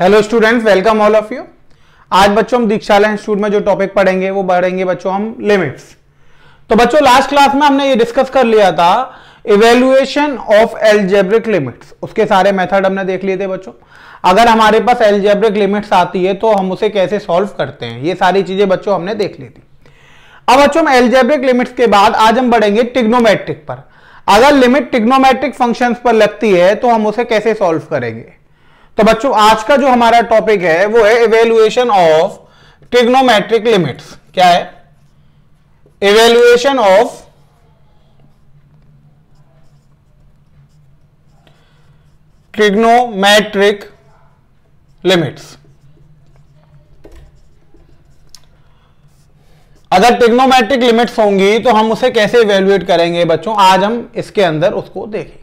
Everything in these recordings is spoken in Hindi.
hello students welcome all of you आज बच्चों हम दीक्षाला इंस्टीट्यूट में जो टॉपिक पढ़ेंगे वो पढ़ेंगे बच्चों हम लिमिट्स तो बच्चों लास्ट क्लास में हमने ये डिस्कस कर लिया था इवेल्युएशन ऑफ एल्जेब्रिक लिमिट्स उसके सारे मेथड हमने देख लिए थे बच्चों अगर हमारे पास एलजेब्रिक लिमिट्स आती है तो हम उसे कैसे सॉल्व करते हैं ये सारी चीजें बच्चों हमने देख ली थी अब बच्चों हम एलजेब्रिक लिमिट्स के बाद आज हम बढ़ेंगे टिग्नोमेट्रिक पर अगर लिमिट टिग्नोमेट्रिक फंक्शंस पर लगती है तो हम उसे कैसे सॉल्व करेंगे तो बच्चों आज का जो हमारा टॉपिक है वो है इवेल्युएशन ऑफ ट्रिग्नोमेट्रिक लिमिट्स क्या है इवेल्युएशन ऑफ ट्रिग्नोमेट्रिक लिमिट्स अगर ट्रिग्नोमेट्रिक लिमिट्स होंगी तो हम उसे कैसे इवेल्युएट करेंगे बच्चों आज हम इसके अंदर उसको देखेंगे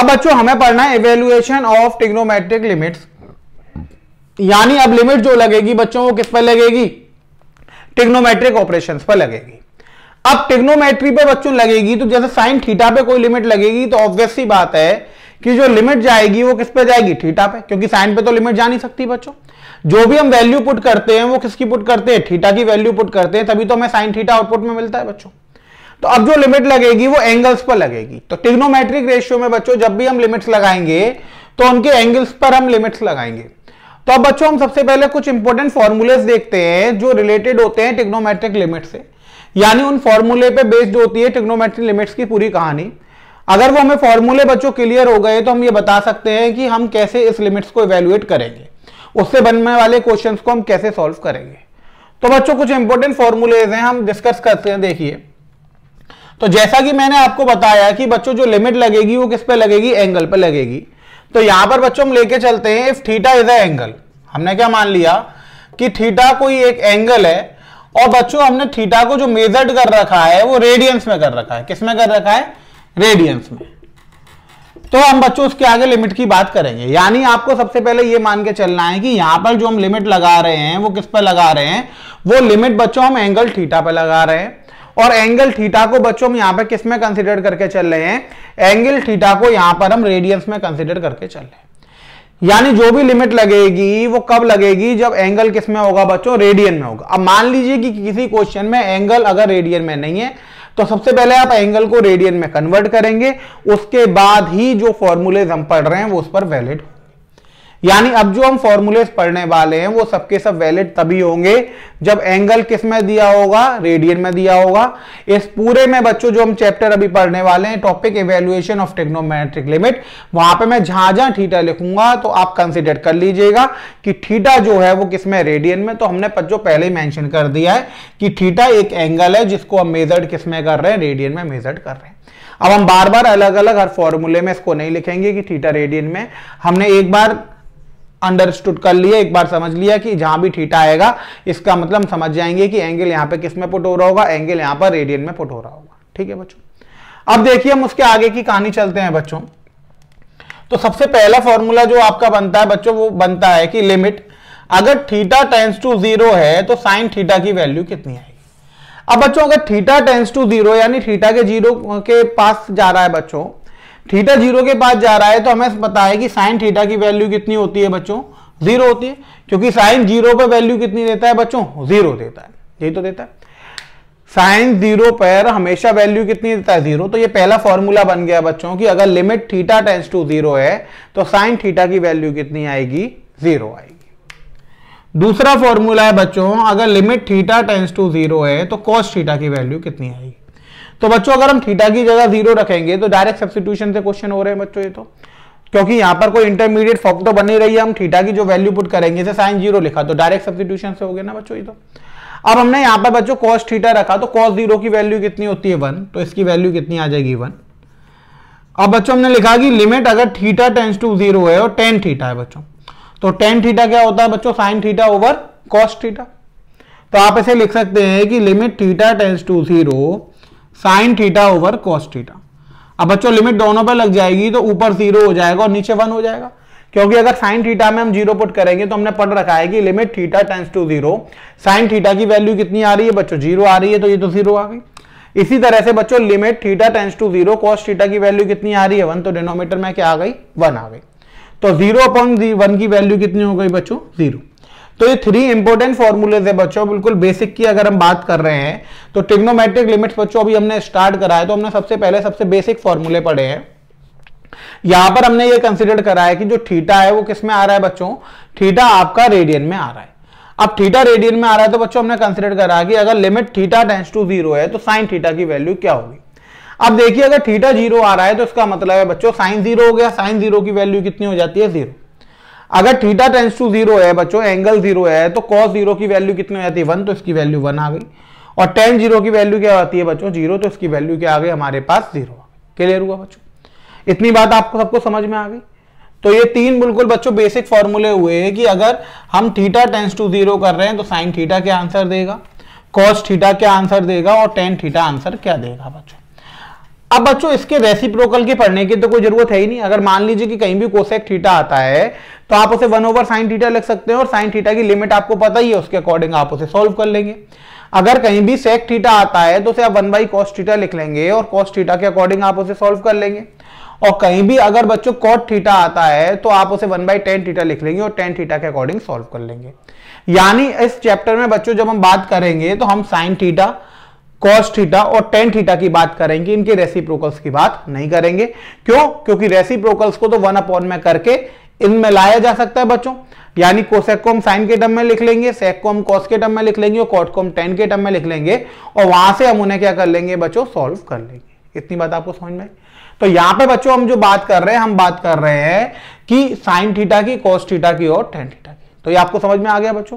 अब बच्चों हमें पढ़ना है इवेल्युएशन ऑफ टिग्नोमेट्रिक लिमिट्स यानी अब लिमिट जो लगेगी बच्चों को किस पर लगेगी टिग्नोमेट्रिक ऑपरेशन पर लगेगी अब टिग्नोमेट्री पे बच्चों लगेगी तो जैसे साइन थीटा पे कोई लिमिट लगेगी तो ऑब्वियस ही बात है कि जो लिमिट जाएगी वो किस पे जाएगी थीटा पे क्योंकि साइन पे तो लिमिट जा नहीं सकती बच्चों जो भी हम वैल्यू पुट करते हैं वो किसकी पुट करते हैं थीटा की वैल्यू पुट करते हैं तभी तो हमें साइन थीटा आउटपुट में मिलता है बच्चों तो अब जो लिमिट लगेगी वो एंगल्स पर लगेगी तो टिग्नोमेट्रिक रेशियो में बच्चों जब भी हम लिमिट्स लगाएंगे तो उनके एंगल्स पर हम लिमिट्स लगाएंगे तो अब बच्चों हम सबसे पहले कुछ इंपॉर्टेंट फॉर्मूलेज देखते हैं जो रिलेटेड होते हैं टिग्नोमेट्रिक लिमिट से यानी उन फॉर्मूले पे बेस्ड होती है टिग्नोमेट्रिक लिमिट्स की पूरी कहानी अगर वो हमें फॉर्मूले बच्चों क्लियर हो गए तो हम ये बता सकते हैं कि हम कैसे इस लिमिट्स को इवेल्युएट करेंगे उससे बनने वाले क्वेश्चंस को हम कैसे सॉल्व करेंगे तो बच्चों कुछ इंपॉर्टेंट फॉर्मूलेज हैं हम डिस्कस करते हैं देखिए तो जैसा कि मैंने आपको बताया कि बच्चों जो लिमिट लगेगी वो किस पे लगेगी एंगल पे लगेगी तो यहां पर बच्चों हम लेके चलते हैं if theta is a angle हमने क्या मान लिया कि थीटा कोई एक एंगल है और बच्चों हमने थीटा को जो मेजर्ड कर रखा है वो रेडियंस में कर रखा है किस में कर रखा है रेडियंस में तो हम बच्चों उसके आगे लिमिट की बात करेंगे यानी आपको सबसे पहले ये मान के चलना है कि यहां पर जो हम लिमिट लगा रहे हैं वो किस पर लगा रहे हैं वो लिमिट बच्चों हम एंगल थीटा पर लगा रहे हैं और एंगल थीटा को बच्चों हम यहां पर किसमें कंसिडर करके चल रहे हैं एंगल थीटा को यहां पर हम रेडियंस में कंसिडर करके चल रहे हैं यानी जो भी लिमिट लगेगी वो कब लगेगी जब एंगल किस में होगा बच्चों रेडियन में होगा अब मान लीजिए कि किसी क्वेश्चन में एंगल अगर रेडियन में नहीं है तो सबसे पहले आप एंगल को रेडियन में कन्वर्ट करेंगे उसके बाद ही जो फॉर्मूलेज हम पढ़ रहे हैं वो उस पर वैलिड हो यानी अब जो हम फॉर्मूले पढ़ने वाले हैं वो सबके सब वैलिड तभी होंगे जब एंगल किस में दिया होगा रेडियन में दिया होगा इस पूरे में बच्चों जो हम चैप्टर अभी पढ़ने वाले हैं topic evaluation of trigonometric limit वहां पे मैं जहां जहां थीटा लिखूंगा तो आप कंसिडर कर लीजिएगा कि थीटा जो है वो किसमें रेडियन में तो हमने बच्चों पहले ही मैंशन कर दिया है कि थीटा एक एंगल है जिसको हम मेजर्ड किसमें कर रहे हैं रेडियन में मेजर्ड कर रहे हैं अब हम बार बार अलग अलग हर फॉर्मूले में इसको नहीं लिखेंगे कि थीटा रेडियन में हमने एक बार अंडरस्टूड कर लिए एक बार समझ लिया कि जहां भी ठीटा आएगा इसका मतलब समझ जाएंगे कि एंगल यहां पे किस में पुट हो रहा होगा एंगल यहां पर रेडियन में पुट हो रहा होगा ठीक है बच्चों अब देखिए हम उसके आगे की कहानी चलते हैं बच्चों तो सबसे पहला फॉर्मूला जो आपका बनता है बच्चों वो बनता है कि लिमिट अगर थीटा टेंस टू जीरो है तो साइन थीटा की वैल्यू कितनी आएगी अब बच्चों अगर थीटा टेंस टू जीरो यानी थीटा के जीरो के पास जा रहा है बच्चों थीटा जीरो के पास जा रहा है तो हमें पता है कि साइन थीटा की वैल्यू कितनी होती है बच्चों जीरो होती है क्योंकि साइन जीरो पर वैल्यू कितनी देता है बच्चों जीरो देता है यही तो देता है साइन जीरो पर हमेशा वैल्यू कितनी देता है जीरो तो ये पहला फॉर्मूला बन गया बच्चों की अगर limit theta tends to zero है तो साइन थीटा की वैल्यू कितनी आएगी जीरो आएगी दूसरा फॉर्मूला है बच्चों अगर limit theta tends to zero है तो कॉस थीटा की वैल्यू कितनी आएगी तो बच्चों अगर हम थीटा की जगह जीरो रखेंगे तो डायरेक्ट सब्सिट्यूशन से क्वेश्चन हो रहे हैं बच्चों ये तो क्योंकि यहां पर कोई इंटरमीडिएट फॉक तो बनी रही है हम थीटा की जो वैल्यू पुट करेंगे जैसे साइन जीरो लिखा तो डायरेक्ट सब्सिट्यूशन से हो गया ना बच्चों ये तो अब हमने यहां पर बच्चों कॉस थीटा रखा तो कॉस जीरो की वैल्यू कितनी होती है वन तो इसकी वैल्यू कितनी आ जाएगी वन अब बच्चों हमने लिखा कि लिमिट अगर थीटा टेंस टू जीरो है और टेन थीटा है बच्चों तो टेन थीटा क्या होता है बच्चों sine theta over cos theta तो आप इसे लिख सकते हैं कि limit theta tends to zero sine theta over cos theta अब बच्चों लिमिट दोनों पर लग जाएगी तो ऊपर जीरो हो जाएगा और नीचे वन हो जाएगा क्योंकि अगर साइन थीटा में हम जीरो पुट करेंगे तो हमने पढ़ रखा है कि limit theta tends to zero sine theta की वैल्यू कितनी आ रही है बच्चों जीरो आ रही है तो ये तो जीरो आ गई इसी तरह से बच्चों limit theta tends to zero cos theta की वैल्यू कितनी आ रही है वन तो डिनोमीटर में क्या आ गई वन आ गई तो जीरो अपॉन वन की वैल्यू कितनी हो गई बच्चों जीरो तो ये थ्री इंपोर्टेंट फॉर्मूलेज है बच्चों बिल्कुल बेसिक की अगर हम बात कर रहे हैं तो टिग्नोमेट्रिक लिमिट्स बच्चों अभी हमने स्टार्ट करा है तो हमने सबसे पहले सबसे बेसिक फॉर्मूले पढ़े हैं यहां पर हमने ये कंसिडर करा है कि जो थीटा है वो किस में आ रहा है बच्चों थीटा आपका रेडियन में आ रहा है अब थीटा रेडियन में आ रहा है तो बच्चों हमने कंसिडर करा कि अगर limit theta tends to zero है तो साइन थीटा की वैल्यू क्या होगी अब देखिए अगर थीटा जीरो आ रहा है तो इसका मतलब है बच्चों साइन जीरो हो गया साइन जीरो की वैल्यू कितनी हो जाती है जीरो अगर थीटा टेंस टू जीरो है बच्चों एंगल जीरो है तो कॉस जीरो की वैल्यू कितनी हो जाती है वन तो इसकी वैल्यू वन आ गई और टेन जीरो की वैल्यू क्या आती है बच्चों जीरो तो इसकी वैल्यू क्या आ गई हमारे पास जीरो क्लियर हुआ बच्चों इतनी बात आपको सबको समझ में आ गई तो ये तीन बिल्कुल बच्चों बेसिक फॉर्मूले हुए हैं कि अगर हम थीटा टेंस टू जीरो कर रहे हैं तो साइन थीटा क्या आंसर देगा कॉस थीटा क्या आंसर देगा और टेन थीटा आंसर क्या देगा बच्चों अब बच्चों इसके रेसिप्रोकल के पढ़ने की तो कोई जरूरत है ही नहीं अगर मान लीजिए कि कहीं भी कोसेक थीटा आता है तो आप उसे वन ओवर साइन थीटा लिख सकते हैं और साइन थीटा की लिमिट आपको पता ही है उसके अकॉर्डिंग आप उसे सॉल्व कर लेंगे अगर कहीं भी सेक थीटा आता है तो उसे आप वन बाई कॉस थीटा लिख लेंगे और कॉस थीटा के अकॉर्डिंग आप उसे सॉल्व कर लेंगे और कहीं भी अगर बच्चों कॉट थीटा आता है तो आप उसे वन बाई टेन थीटा लिख लेंगे और टेन थीटा के अकॉर्डिंग सॉल्व कर लेंगे यानी इस चैप्टर में बच्चों जब हम बात करेंगे तो हम साइन थीटा कॉस थीटा और टेन थीटा की बात करेंगे इनके रेसिप्रोकल्स की बात नहीं करेंगे क्यों क्योंकि रेसिप्रोकल्स को तो वन अपॉन में करके इनमें लाया जा सकता है बच्चों यानी कोसेक को हम साइन के टर्म में लिख लेंगे सेक को हम कॉस के टर्म में लिख लेंगे और कॉट को हम टेन के टर्म में लिख लेंगे और वहां से हम उन्हें क्या कर लेंगे बच्चों सॉल्व कर लेंगे इतनी बात आपको समझ में तो यहां पे बच्चों हम जो बात कर रहे हैं हम बात कर रहे हैं कि साइन थीटा की कॉस थीटा की और टेन थीटा की तो ये आपको समझ में आ गया बच्चों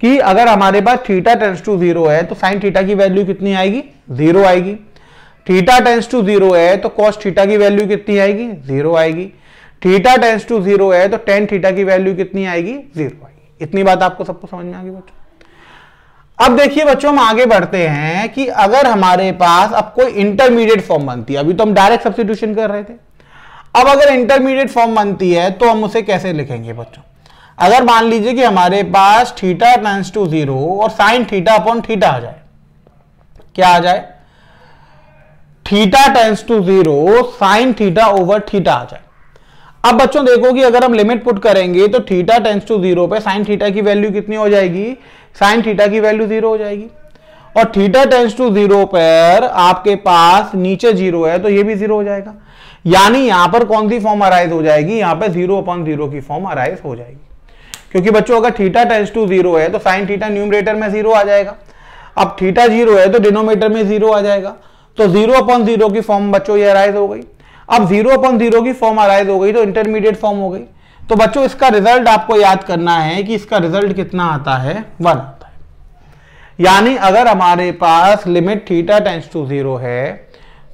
कि अगर हमारे पास थीटा टेंस टू जीरो है तो साइन थीटा की वैल्यू कितनी आएगी जीरो आएगी थीटा टेंस टू जीरो है तो कॉस थीटा की वैल्यू कितनी आएगी जीरो आएगी थीटा टेंस टू जीरो है तो टेन थीटा की वैल्यू कितनी आएगी जीरो आएगी इतनी बात आपको सबको समझ में आ गई बच्चों अब देखिए बच्चों हम आगे बढ़ते हैं कि अगर हमारे पास अब कोई इंटरमीडिएट फॉर्म बनती है अभी तो हम डायरेक्ट सब्सिट्यूशन कर रहे थे अब अगर इंटरमीडिएट फॉर्म बनती है तो हम उसे कैसे लिखेंगे बच्चों अगर मान लीजिए कि हमारे पास थीटा टेंस टू जीरो और साइन थीटा अपॉन थीटा आ जाए क्या आ जाए theta tends to zero sine theta over theta आ जाए अब बच्चों देखो कि अगर हम लिमिट पुट करेंगे तो थीटा टेंस टू जीरो पे साइन थीटा की वैल्यू कितनी हो जाएगी साइन थीटा की वैल्यू जीरो हो जाएगी और थीटा टेंस टू जीरो पर आपके पास नीचे जीरो है तो ये भी जीरो हो जाएगा यानी यहां पर कौन सी फॉर्म अराइज हो जाएगी यहां पर जीरो अपॉन जीरो की फॉर्म अराइज हो जाएगी क्योंकि बच्चों अगर थीटा टेंस टू जीरो है तो साइन थीटा न्यूमरेटर में जीरो आ जाएगा अब थीटा जीरो है तो डिनोमीटर में जीरो आ जाएगा तो जीरो अपॉन जीरो की फॉर्म बच्चों ये अराइज हो गई अब जीरो अपॉन जीरो की फॉर्म अराइज हो गई तो इंटरमीडिएट फॉर्म हो गई तो बच्चों इसका रिजल्ट आपको याद करना है कि इसका रिजल्ट कितना आता है वन आता है यानी अगर हमारे पास limit theta tends to zero है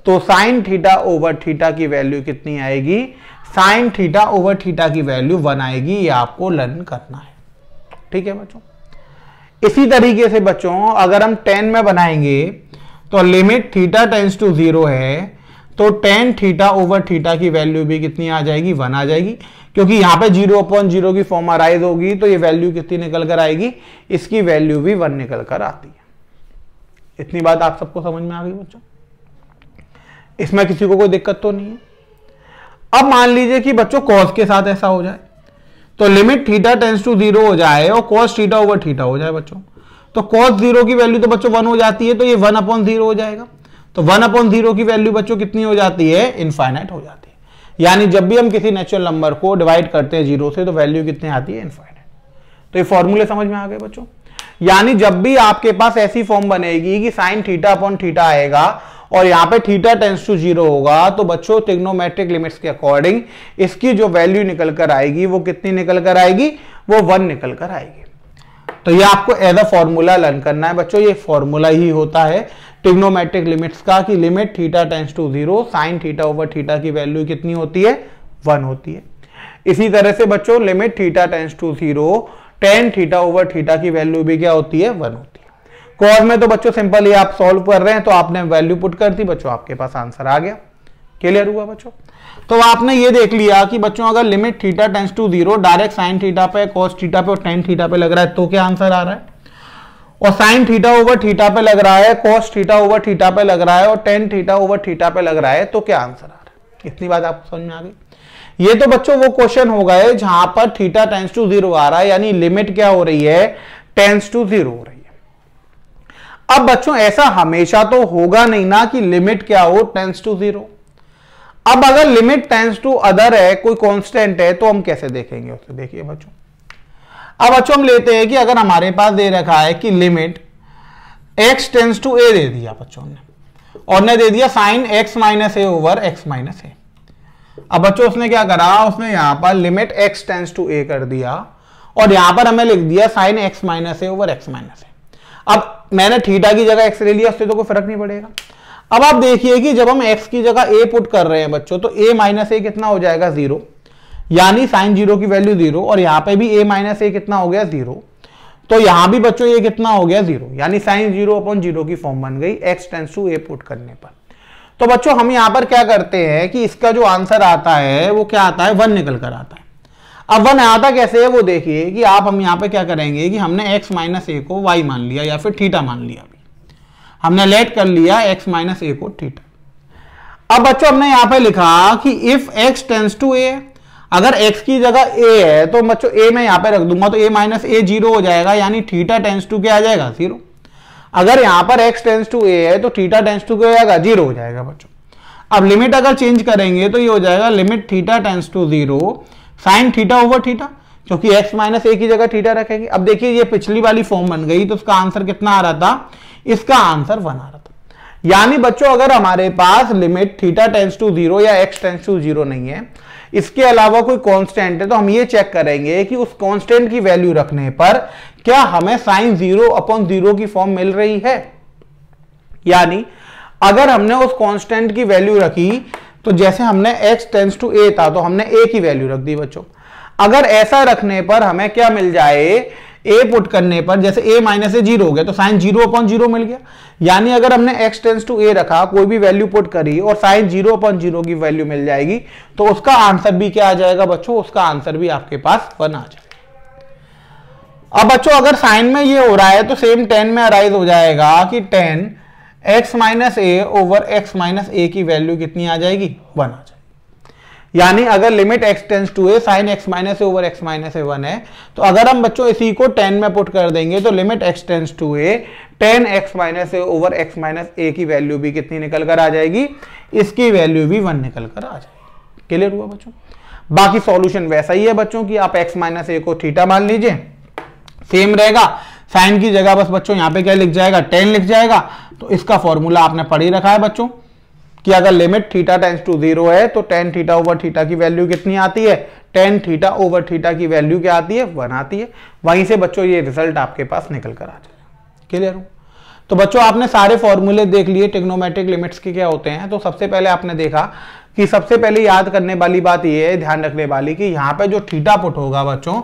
तो साइन थीटा ओवर थीटा की वैल्यू कितनी आएगी साइन थीटा ओवर थीटा की वैल्यू वन आएगी ये आपको लर्न करना है ठीक है बच्चों इसी तरीके से बच्चों अगर हम टेन में बनाएंगे तो limit theta tends to zero है तो टेन थीटा ओवर थीटा की वैल्यू भी कितनी आ जाएगी वन आ जाएगी क्योंकि यहाँ पे जीरो अपॉन जीरो की फॉर्म अराइज होगी तो ये वैल्यू कितनी निकल कर आएगी इसकी वैल्यू भी वन निकल कर आती है इतनी बात आप सबको समझ में आ गई बच्चों इसमें किसी को कोई दिक्कत तो नहीं है अब मान लीजिए कि बच्चों कॉस के साथ ऐसा हो जाए तो limit theta tends to zero हो जाए और कॉस थीटा ओवर थीटा हो जाए बच्चों तो कॉस जीरो की वैल्यू तो बच्चों वन हो जाती है तो ये वन अपॉन जीरो हो जाएगा तो वन अपॉन जीरो की वैल्यू बच्चों कितनी हो जाती है इनफाइनाइट हो जाती है यानी जब भी हम किसी नेचुरल नंबर को डिवाइड करते हैं जीरो से तो वैल्यू कितनी आती है इनफाइनाइट तो ये फॉर्मूले समझ में आ गए बच्चों यानी जब भी आपके पास ऐसी फॉर्म बनेगी कि साइन थीटा अपॉन थीटा आएगा और यहां पे थीटा टेंस टू जीरो होगा तो बच्चों टिग्नोमेट्रिक लिमिट्स के अकॉर्डिंग इसकी जो वैल्यू निकल कर आएगी वो कितनी निकल कर आएगी वो वन निकल कर आएगी तो ये आपको एज अ फॉर्मूला लर्न करना है बच्चों ये फॉर्मूला ही होता है टिग्नोमेट्रिक लिमिट्स का कि limit theta tends to zero sine theta over theta की वैल्यू कितनी होती है वन होती है इसी तरह से बच्चों limit theta tends to zero tan theta over theta की वैल्यू भी क्या होती है वन होती है कॉर में तो बच्चों सिंपल ही आप सॉल्व कर रहे हैं तो आपने वैल्यू पुट कर दी बच्चों आपके पास आंसर आ गया क्लियर हुआ बच्चों तो आपने ये देख लिया कि बच्चों अगर limit theta tends to zero direct sine theta पे कॉस थीटा पे और टेन थीटा पे लग रहा है तो क्या आंसर आ रहा है और साइन थीटा ओवर थीटा पे लग रहा है कॉस थीटा ओवर थीटा पे लग रहा है और टेन थीटा ओवर थीटा पे लग रहा है तो क्या आंसर आ रहा है इतनी बात आपको समझ में आ गई ये तो बच्चों वो क्वेश्चन हो गए जहां पर थीटा टेंस टू जीरो आ रहा है यानी लिमिट क्या हो रही है टेंस टू जीरो हो रही है अब बच्चों ऐसा हमेशा तो होगा नहीं ना कि लिमिट क्या हो टेंस टू जीरो अब अगर लिमिट टेंस टू अदर है कोई कांस्टेंट है तो हम कैसे देखेंगे उसे देखिए बच्चों अब बच्चों हम लेते हैं कि अगर हमारे पास दे रखा है कि limit x tends to a दे दिया बच्चों ने और ने दे दिया sine x minus a over x minus a अब बच्चों उसने क्या करा उसने यहां पर limit x tends to a कर दिया और यहां पर हमें लिख दिया sine x minus a over x minus a अब मैंने थीटा की जगह एक्स ले लिया उससे तो कोई फर्क नहीं पड़ेगा अब आप देखिए कि जब हम एक्स की जगह ए पुट कर रहे हैं बच्चों तो ए माइनस ए कितना हो जाएगा जीरो यानी साइन जीरो की वैल्यू जीरो और यहां पे भी ए माइनस ए कितना हो गया जीरो तो यहां भी बच्चों ये कितना हो गया जीरो यानी साइन जीरो अपॉन जीरो की फॉर्म बन गई x tends to a put करने पर तो बच्चों हम यहां पर क्या करते हैं कि इसका जो आंसर आता है वो क्या आता है वन निकल कर आता है अब वन आया था कैसे है वो देखिए कि आप हम यहाँ पे क्या करेंगे कि हमने x माइनस ए को y मान लिया या फिर थीटा मान लिया हमने लेट कर लिया x माइनस ए को थीटा अब बच्चों हमने यहाँ पे लिखा कि if x tends to a अगर x की जगह a है तो बच्चों a मैं यहाँ पे रख दूंगा तो a माइनस ए जीरो हो जाएगा यानी थीटा टेंस टू क्या आ जाएगा जीरो अगर यहाँ पर x टेंस टू ए है तो थीटा टेंस टू क्या हो जाएगा जीरो हो जाएगा बच्चों अब लिमिट अगर चेंज करेंगे तो ये हो जाएगा limit theta tends to zero sine theta over theta क्योंकि एक्स माइनस ए की जगह थीटा रखेंगे अब देखिए ये पिछली वाली फॉर्म बन गई तो उसका आंसर कितना आ रहा था इसका आंसर वन आ रहा था यानी बच्चों अगर हमारे पास limit theta tends to zero या एक्स टेंस टू जीरो नहीं है इसके अलावा कोई कांस्टेंट है तो हम ये चेक करेंगे कि उस कांस्टेंट की वैल्यू रखने पर क्या हमें साइन जीरो अपॉन जीरो की फॉर्म मिल रही है यानी अगर हमने उस कांस्टेंट की वैल्यू रखी तो जैसे हमने x टेंस टू a था तो हमने a की वैल्यू रख दी बच्चों अगर ऐसा रखने पर हमें क्या मिल जाए a पुट करने पर जैसे a माइनस ए जीरो हो गया तो साइन जीरो अपॉन जीरो मिल गया यानी अगर हमने x टेंस टू a रखा कोई भी वैल्यू पुट करी और साइन जीरो अपॉन जीरो की वैल्यू मिल जाएगी तो उसका आंसर भी क्या आ जाएगा बच्चों उसका आंसर भी आपके पास वन आ जाएगा अब बच्चों अगर साइन में ये हो रहा है तो सेम टेन में अराइज हो जाएगा कि tan x minus a over x minus a की वैल्यू कितनी आ जाएगी वन आ जाएगी यानी अगर limit x tends to a sine x minus a over x minus a one है तो अगर हम बच्चों इसी को टेन में पुट कर देंगे तो limit x tends to a tan x minus a over x minus a की वैल्यू भी कितनी निकल कर आ जाएगी इसकी वैल्यू भी वन निकल कर आ जाएगी क्लियर हुआ बच्चों बाकी सॉल्यूशन वैसा ही है बच्चों कि आप एक्स माइनस ए को थीटा मान लीजिए सेम रहेगा साइन की जगह बस बच्चों यहाँ पे क्या लिख जाएगा टेन लिख जाएगा तो इसका फॉर्मूला आपने पढ़ ही रखा है बच्चों कि अगर limit theta tends to zero है तो टेन थीटा ओवर थीटा की वैल्यू कितनी आती है टेन थीटा ओवर थीटा की वैल्यू क्या आती है वन आती है वहीं से बच्चों ये रिजल्ट आपके पास निकल कर आ जाएगा क्लियर हूँ तो बच्चों आपने सारे फॉर्मूले देख लिए टेक्नोमेट्रिक लिमिट्स के क्या होते हैं तो सबसे पहले आपने देखा कि सबसे पहले याद करने वाली बात यह है ध्यान रखने वाली कि यहाँ पे जो थीटा पुट होगा बच्चों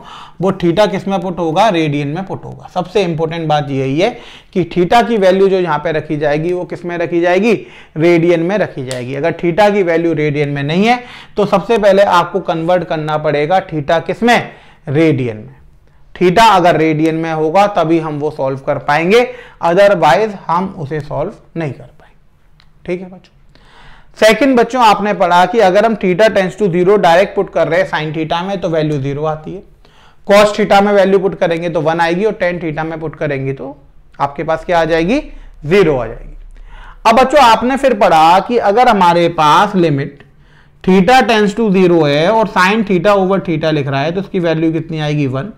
वो थीटा किस में पुट होगा रेडियन में पुट होगा सबसे इंपॉर्टेंट बात यही है कि थीटा की वैल्यू जो यहाँ पे रखी जाएगी वो किस में रखी जाएगी रेडियन में रखी जाएगी अगर थीटा की वैल्यू रेडियन में नहीं है तो सबसे पहले आपको कन्वर्ट करना पड़ेगा थीटा किस में रेडियन में थीटा अगर रेडियन में होगा तभी हम वो सॉल्व कर पाएंगे अदरवाइज हम उसे सॉल्व नहीं कर पाएंगे ठीक है बच्चों सेकंड बच्चों आपने पढ़ा कि अगर हम theta tends to zero direct put कर रहे हैं साइन थीटा में तो वैल्यू जीरो आती है कॉस थीटा में वैल्यू पुट करेंगे तो वन आएगी और टेन थीटा में पुट करेंगे तो आपके पास क्या आ जाएगी जीरो आ जाएगी अब बच्चों आपने फिर पढ़ा कि अगर हमारे पास limit theta tends to zero है और साइन थीटा ओवर थीटा लिख रहा है तो उसकी वैल्यू कितनी आएगी वन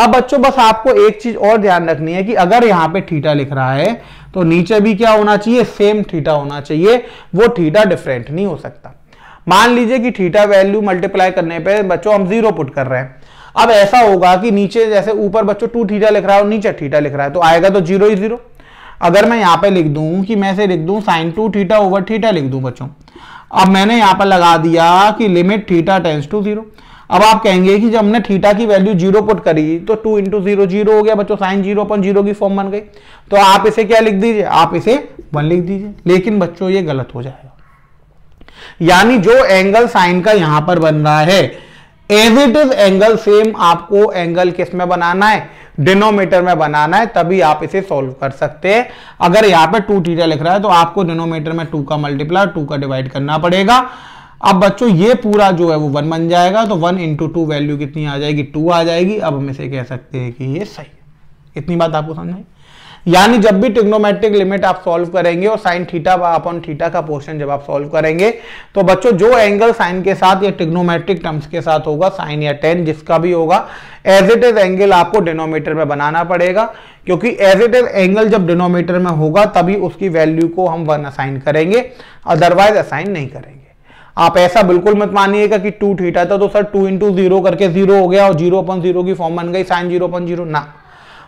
अब बच्चों बस आपको एक चीज और ध्यान रखनी है कि अगर यहां पे थीटा लिख रहा है तो नीचे भी क्या होना चाहिए सेम थीटा होना चाहिए वो थीटा डिफरेंट नहीं हो सकता मान लीजिए कि थीटा वैल्यू मल्टीप्लाई करने पे बच्चों हम जीरो पुट कर रहे हैं अब ऐसा होगा कि नीचे जैसे ऊपर बच्चों टू थीटा लिख रहा है और नीचे थीटा लिख रहा है तो आएगा तो जीरो ही जीरो अगर मैं यहाँ पे लिख दूं कि मैं से लिख दूं sine two theta over theta लिख दूं बच्चों अब मैंने यहाँ पर लगा दिया कि limit theta tends to zero अब आप कहेंगे कि जब हमने थीटा की वैल्यू जीरो पुट करी तो टू इंटू जीरो जीरो हो गया बच्चों साइन जीरो अपन जीरो की फॉर्म बन गई तो आप इसे क्या लिख दीजिए आप इसे वन लिख दीजिए लेकिन बच्चों ये गलत हो जाएगा यानी जो एंगल साइन का यहां पर बन रहा है as it is angle same आपको एंगल किस में बनाना है डिनोमीटर में बनाना है तभी आप इसे सॉल्व कर सकते हैं अगर यहां पर टू थीटा लिख रहा है तो आपको डिनोमीटर में टू का मल्टीप्लाई टू का डिवाइड करना पड़ेगा अब बच्चों ये पूरा जो है वो वन बन जाएगा तो वन इंटू टू वैल्यू कितनी आ जाएगी टू आ जाएगी अब हम इसे कह सकते हैं कि ये सही है इतनी बात आपको समझ आई यानी जब भी टिग्नोमेट्रिक लिमिट आप सॉल्व करेंगे और साइन थीटा अपॉन थीटा का पोर्शन जब आप सॉल्व करेंगे तो बच्चों जो एंगल साइन के साथ या टिग्नोमेट्रिक टर्म्स के साथ होगा साइन या टेन जिसका भी होगा एज इट इज एंगल आपको डिनोमीटर में बनाना पड़ेगा क्योंकि एज इट इज एंगल जब डिनोमीटर में होगा तभी उसकी वैल्यू को हम वन असाइन करेंगे अदरवाइज असाइन नहीं करेंगे आप ऐसा बिल्कुल मत मानिएगा कि टू थीटा था तो सर टू इंटू जीरो करके जीरो हो गया और जीरो अपन जीरो की फॉर्म बन गई साइन जीरो अपन जीरो ना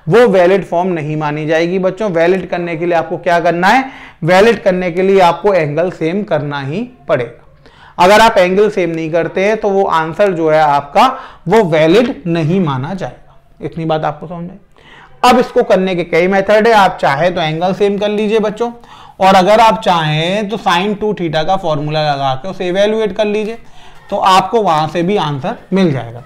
वो वैलिड फॉर्म नहीं मानी जाएगी बच्चों वैलिड करने के लिए आपको क्या करना है वैलिड करने के लिए आपको एंगल सेम करना ही पड़ेगा अगर आप एंगल सेम नहीं करते हैं तो वो आंसर जो है आपका वो वैलिड नहीं माना जाएगा इतनी बात आपको समझ अब इसको करने के कई मेथड है आप चाहे तो एंगल सेम कर लीजिए बच्चों और अगर आप चाहें तो साइन टू थीटा का फॉर्मूला लगा के उसे एवेल्युएट कर लीजिए तो आपको वहां से भी आंसर मिल जाएगा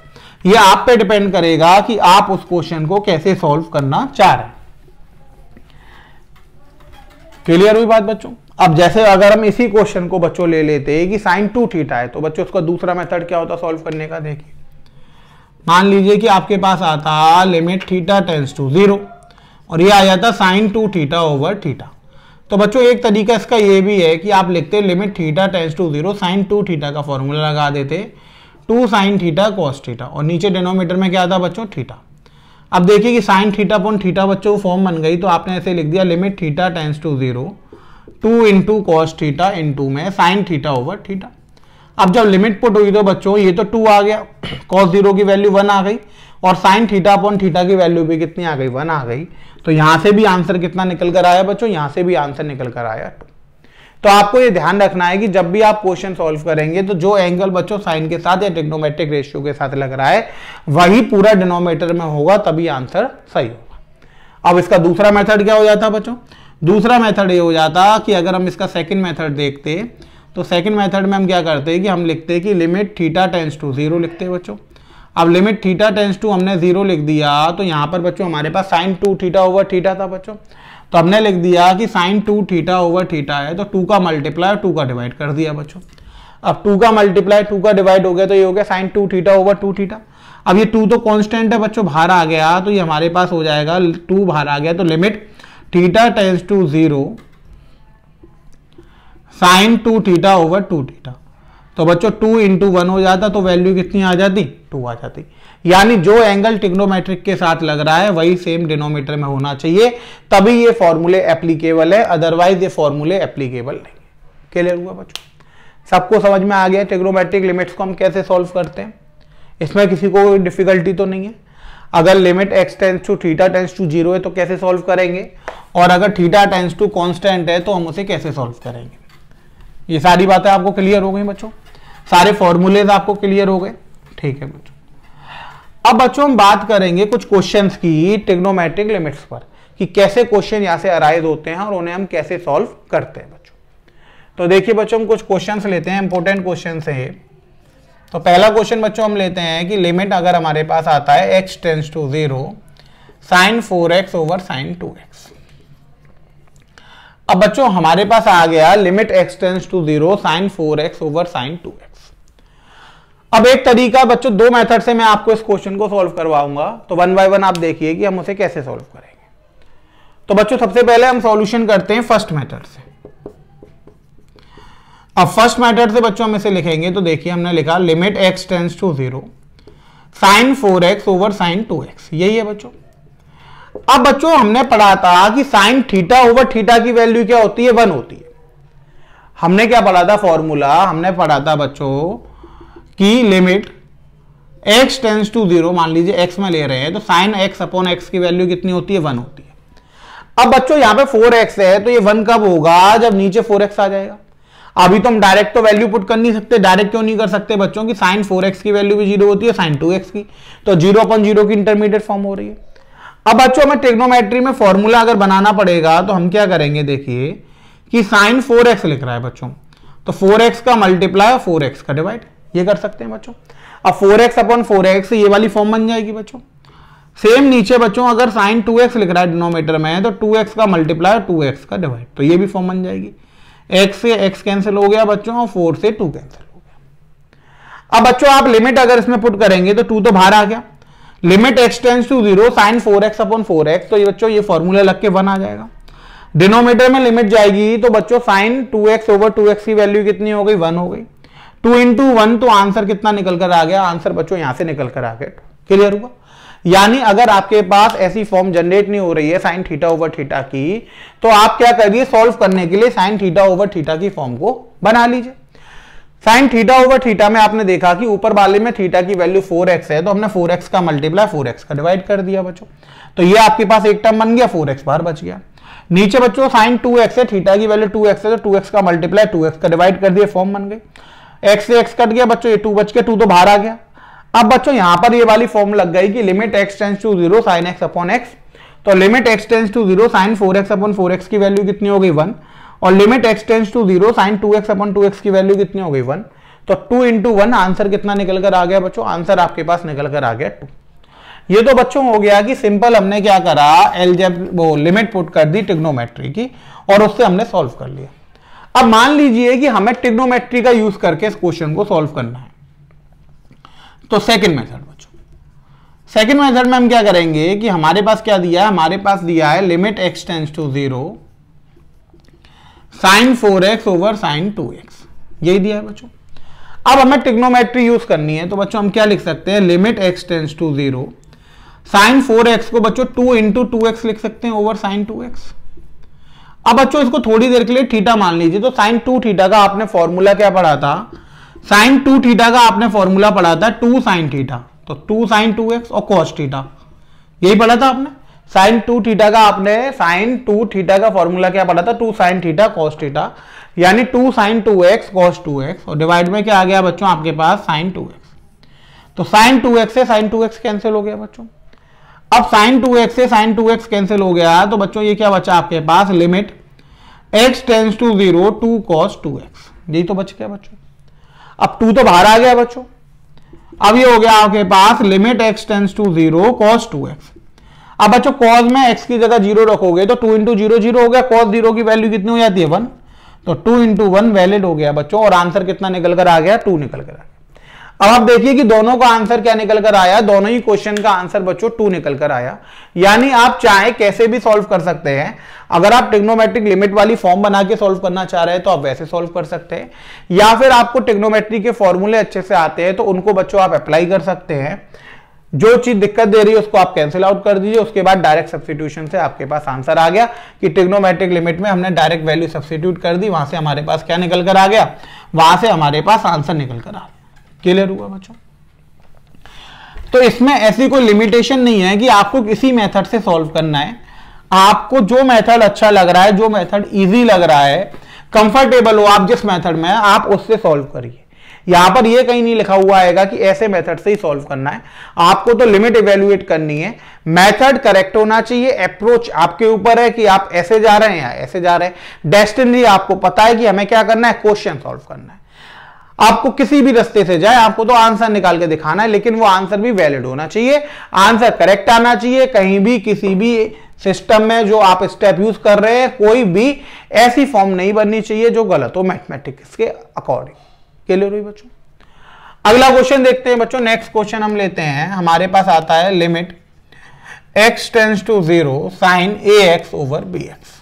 ये आप पे डिपेंड करेगा कि आप उस क्वेश्चन को कैसे सॉल्व करना चाह रहे हैं क्लियर हुई बात बच्चों अब जैसे अगर हम इसी क्वेश्चन को बच्चों ले लेते कि साइन टू थीटा है तो बच्चों उसका दूसरा मेथड क्या होता सॉल्व करने का देखिए मान लीजिए कि आपके पास आता limit theta tends to zero और ये आ जाता sine two theta over theta तो बच्चों एक तरीका इसका ये भी है कि आप लिखते limit theta tends to zero sine two theta का फॉर्मूला लगा देते two sine theta cos theta और नीचे डिनोमीटर में क्या था बच्चों थीटा अब देखिए कि साइन थीटा पॉन थीटा बच्चों फॉर्म बन गई तो आपने ऐसे लिख दिया limit theta tends to zero two into cos theta into में साइन थीटा ओवर थीटा अब जब लिमिट पुट हुई तो बच्चों ये तो टू आ गया कॉस जीरो की वैल्यू वन आ गई और साइन थीटा पॉन थीटा की वैल्यू भी कितनी आ गई वन आ गई तो यहां से भी आंसर कितना निकल कर आया बच्चों यहां से भी आंसर निकल कर आया तो आपको ये ध्यान रखना है कि जब भी आप क्वेश्चन सॉल्व करेंगे तो जो एंगल बच्चों साइन के साथ या टेक्नोमेट्रिक रेशियो के साथ लग रहा है वही पूरा डिनोमेटर में होगा तभी आंसर सही होगा अब इसका दूसरा मेथड क्या हो जाता बच्चों दूसरा मेथड ये हो जाता कि अगर हम इसका सेकंड मेथड देखते तो सेकंड मेथड में हम क्या करते हैं कि हम लिखते हैं कि limit theta tends to zero लिखते हैं बच्चों अब लिमिट थीटा टेंस टू हमने जीरो लिख दिया तो यहां पर बच्चों हमारे पास sine two theta over theta था बच्चों तो हमने लिख दिया कि sine two theta over theta है तो टू का मल्टीप्लाई और टू का डिवाइड कर दिया बच्चों अब टू का मल्टीप्लाई टू का डिवाइड हो गया तो ये हो गया sine two theta over two theta अब ये टू तो कॉन्स्टेंट है बच्चों बाहर आ गया तो ये हमारे पास हो जाएगा टू बाहर आ गया तो limit theta tends to zero sine two theta over two theta तो बच्चों टू इंटू वन हो जाता तो वैल्यू कितनी आ जाती टू आ जाती यानी जो एंगल टिग्नोमेट्रिक के साथ लग रहा है वही सेम डिनोमीटर में होना चाहिए तभी ये फॉर्मूले एप्लीकेबल है अदरवाइज ये फॉर्मूले एप्लीकेबल नहीं क्लियर हुआ बच्चों सबको समझ में आ गया टिग्नोमेट्रिक लिमिट्स को हम कैसे सॉल्व करते हैं इसमें किसी को कोई डिफिकल्टी तो नहीं है अगर limit x tends to theta tends to zero है तो कैसे सॉल्व करेंगे और अगर थीटा टेंस टू कांस्टेंट है तो हम उसे कैसे सॉल्व करेंगे ये सारी बातें आपको क्लियर हो गई बच्चों सारे फॉर्मूलेज आपको क्लियर हो गए ठीक है बच्चों अब बच्चों हम बात करेंगे कुछ क्वेश्चन की टेग्नोमेट्रिक लिमिट्स पर कि कैसे क्वेश्चन यहां से अराइज होते हैं और उन्हें हम कैसे सॉल्व करते हैं बच्चों तो देखिए बच्चों हम कुछ क्वेश्चन लेते हैं इंपॉर्टेंट क्वेश्चन है तो पहला क्वेश्चन बच्चों हम लेते हैं कि लिमिट अगर हमारे पास आता है x tends to zero sine four x over sine two x अब बच्चों हमारे पास आ गया limit x tends to zero sine four x over sine two x अब एक तरीका बच्चों दो मेथड से मैं आपको इस क्वेश्चन को सॉल्व करवाऊंगा तो वन बाय वन आप देखिए कि हम उसे कैसे सॉल्व करेंगे तो बच्चों सबसे पहले हम सॉल्यूशन करते हैं फर्स्ट मेथड से अब फर्स्ट मेथड से बच्चों हम इसे लिखेंगे तो देखिए हमने लिखा limit x tends to zero sine four x over sine two x यही है बच्चों अब बच्चों हमने पढ़ा था कि साइन थीटा ओवर थीटा की वैल्यू क्या होती है वन होती है हमने क्या पढ़ा था फॉर्मूला हमने पढ़ा था बच्चों की limit x tends to zero मान लीजिए x में ले रहे हैं तो साइन x अपॉन x की वैल्यू कितनी होती है वन होती है अब बच्चों यहां पे फोर एक्स है तो ये वन कब होगा जब नीचे फोर एक्स आ जाएगा अभी तो हम डायरेक्ट तो वैल्यू पुट कर नहीं सकते डायरेक्ट क्यों नहीं कर सकते बच्चों की साइन फोर एक्स की वैल्यू भी जीरो होती है साइन टू एक्स की तो जीरो अपॉन जीरो की इंटरमीडिएट फॉर्म हो रही है अब बच्चों हमें टेक्नोमेट्री में फॉर्मूला अगर बनाना पड़ेगा तो हम क्या करेंगे देखिए कि साइन फोर एक्स लिख रहा है बच्चों तो फोर एक्स का मल्टीप्लाई फोर एक्स का डिवाइड ये कर सकते हैं बच्चों अब four x upon four x ये वाली फॉर्म बन जाएगी बच्चों सेम नीचे बच्चों अगर साइन टू एक्स लिख रहा है डिनोमीटर में तो टू एक्स का मल्टीप्लाई टू एक्स का डिवाइड तो ये भी फॉर्म बन जाएगी x से x कैंसिल हो गया बच्चों और फोर से टू कैंसिल हो गया अब बच्चों आप लिमिट अगर इसमें पुट करेंगे तो टू तो बाहर आ गया limit x tends to zero sine four x upon four x तो ये बच्चों ये फॉर्मूला लग के वन आ जाएगा डिनोमीटर में लिमिट जाएगी तो बच्चों sine two x over two x की वैल्यू कितनी हो गई वन हो गई टू इंटू वन तो आंसर कितना निकल कर आ गया आंसर बच्चों यहां से निकल कर आ गया क्लियर हुआ यानी अगर आपके पास ऐसी फॉर्म जनरेट नहीं हो रही है साइन थीटा ओवर थीटा की तो आप क्या करिए सॉल्व करने के लिए साइन थीटा ओवर थीटा की फॉर्म को बना लीजिए साइन थीटा ओवर थीटा में आपने देखा कि ऊपर वाले में थीटा की वैल्यू 4x है तो हमने 4x का मल्टीप्लाई 4x का डिवाइड कर दिया बच्चों तो ये आपके पास एक टर्म बन गया 4x बाहर बच गया नीचे बच्चों साइन 2x है थीटा की वैल्यू 2x है तो 2x का मल्टीप्लाई 2x का डिवाइड कर दिया फॉर्म बन गई एक्स से एक्स कट गया बच्चों ये टू बच के टू तो बाहर आ गया अब बच्चों यहां पर ये वाली फॉर्म लग गई कि limit x tends to zero sine x upon x तो limit x tends to zero sine four x upon four x की वैल्यू कितनी हो गई वन और limit x tends to zero sine two x upon two x की वैल्यू कितनी हो गई वन तो टू इंटू वन आंसर कितना निकल कर आ गया बच्चों आंसर आपके पास निकल कर आ गया टू ये तो बच्चों हो गया कि सिंपल हमने क्या करा एल वो लिमिट पुट कर दी टिग्नोमेट्री की और उससे हमने सॉल्व कर लिया अब मान लीजिए कि हमें ट्रिग्नोमेट्री का यूज करके इस क्वेश्चन को सॉल्व करना है तो सेकंड मेथड बच्चों सेकंड मेथड में हम क्या करेंगे कि हमारे पास क्या दिया है हमारे पास दिया है limit x tends to zero sine four x over sine two x यही दिया है बच्चों अब हमें टिग्नोमेट्री यूज करनी है तो बच्चों हम क्या लिख सकते हैं limit x tends to zero sine four x को बच्चों टू इंटू टू एक्स लिख सकते हैं ओवर साइन टू एक्स अब बच्चों इसको थोड़ी देर के लिए थीटा मान लीजिए तो साइन टू थीटा का आपने फॉर्मूला क्या पढ़ा था साइन टू थीटा का आपने फॉर्मूला पढ़ा था टू साइन थीटा तो टू साइन टू एक्स और कॉस थीटा यही पढ़ा था आपने साइन टू थीटा का आपने साइन टू थीटा का फॉर्मूला क्या पढ़ा था two sine theta cos theta यानी two sine two x cos two x और डिवाइड में क्या आ गया बच्चों आपके पास साइन टू एक्स तो साइन टू एक्स से साइन टू एक्स कैंसिल हो गया बच्चों अब साइन टू एक्स से साइन टू एक्स कैंसिल हो गया तो बच्चों ये क्या बचा आपके पास limit x tends to zero two cos two x यही तो बच गया बच्चों अब टू तो बाहर आ गया बच्चों अब ये हो गया आपके पास limit x tends to zero cos two x अब बच्चों कॉस में एक्स की जगह जीरो रखोगे तो टू इंटू जीरो जीरो हो गया कॉस जीरो की वैल्यू कितनी हो जाती है वन तो टू इंटू वन वैलिड हो गया बच्चों और आंसर कितना निकल कर आ गया टू निकल कर आ गया अब आप देखिए कि दोनों का आंसर क्या निकल कर आया दोनों ही क्वेश्चन का आंसर बच्चों टू निकल कर आया यानी आप चाहे कैसे भी सॉल्व कर सकते हैं अगर आप टेक्नोमेट्रिक लिमिट वाली फॉर्म बना के सॉल्व करना चाह रहे हैं तो आप वैसे सॉल्व कर सकते हैं या फिर आपको टिग्नोमेट्री के फॉर्मूले अच्छे से आते हैं तो उनको बच्चों आप अप्लाई कर सकते हैं जो चीज दिक्कत दे रही है उसको आप कैंसिल आउट कर दीजिए उसके बाद डायरेक्ट सब्सटीट्यूशन से आपके पास आंसर आ गया कि टेक्नोमेट्रिक लिमिट में हमने डायरेक्ट वैल्यू सब्सटीट्यूट कर दी वहां से हमारे पास क्या निकल कर आ गया वहां से हमारे पास आंसर निकल कर आ क्लियर हुआ बच्चों तो इसमें ऐसी कोई लिमिटेशन नहीं है कि आपको किसी मेथड से सॉल्व करना है आपको जो मेथड अच्छा लग रहा है जो मेथड इजी लग रहा है कंफर्टेबल हो आप जिस मेथड में आप उससे सॉल्व करिए यहां पर यह कहीं नहीं लिखा हुआ आएगा कि ऐसे मेथड से ही सॉल्व करना है आपको तो लिमिट इवेल्युएट करनी है मेथड करेक्ट होना चाहिए अप्रोच आपके ऊपर है कि आप ऐसे जा रहे हैं या ऐसे जा रहे हैं डेस्टिनली आपको पता है कि हमें क्या करना है क्वेश्चन सॉल्व करना है आपको किसी भी रस्ते से जाए आपको तो आंसर निकाल के दिखाना है लेकिन वो आंसर भी वैलिड होना चाहिए आंसर करेक्ट आना चाहिए कहीं भी किसी भी सिस्टम में जो आप स्टेप यूज कर रहे हैं कोई भी ऐसी फॉर्म नहीं बननी चाहिए जो गलत हो मैथमेटिक्स के अकॉर्डिंग क्लियर हुई बच्चों अगला क्वेश्चन देखते हैं बच्चों नेक्स्ट क्वेश्चन हम लेते हैं हमारे पास आता है limit x tends to zero sine a x over b x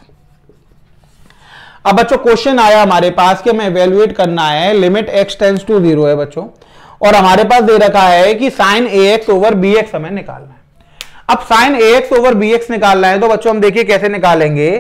अब बच्चों क्वेश्चन आया हमारे पास कि हमें एवेल्युएट करना है limit x tends to zero है बच्चों और हमारे पास दे रखा है कि sine a x over b x हमें निकालना है अब sine a x over b x निकालना है तो बच्चों हम देखिए कैसे निकालेंगे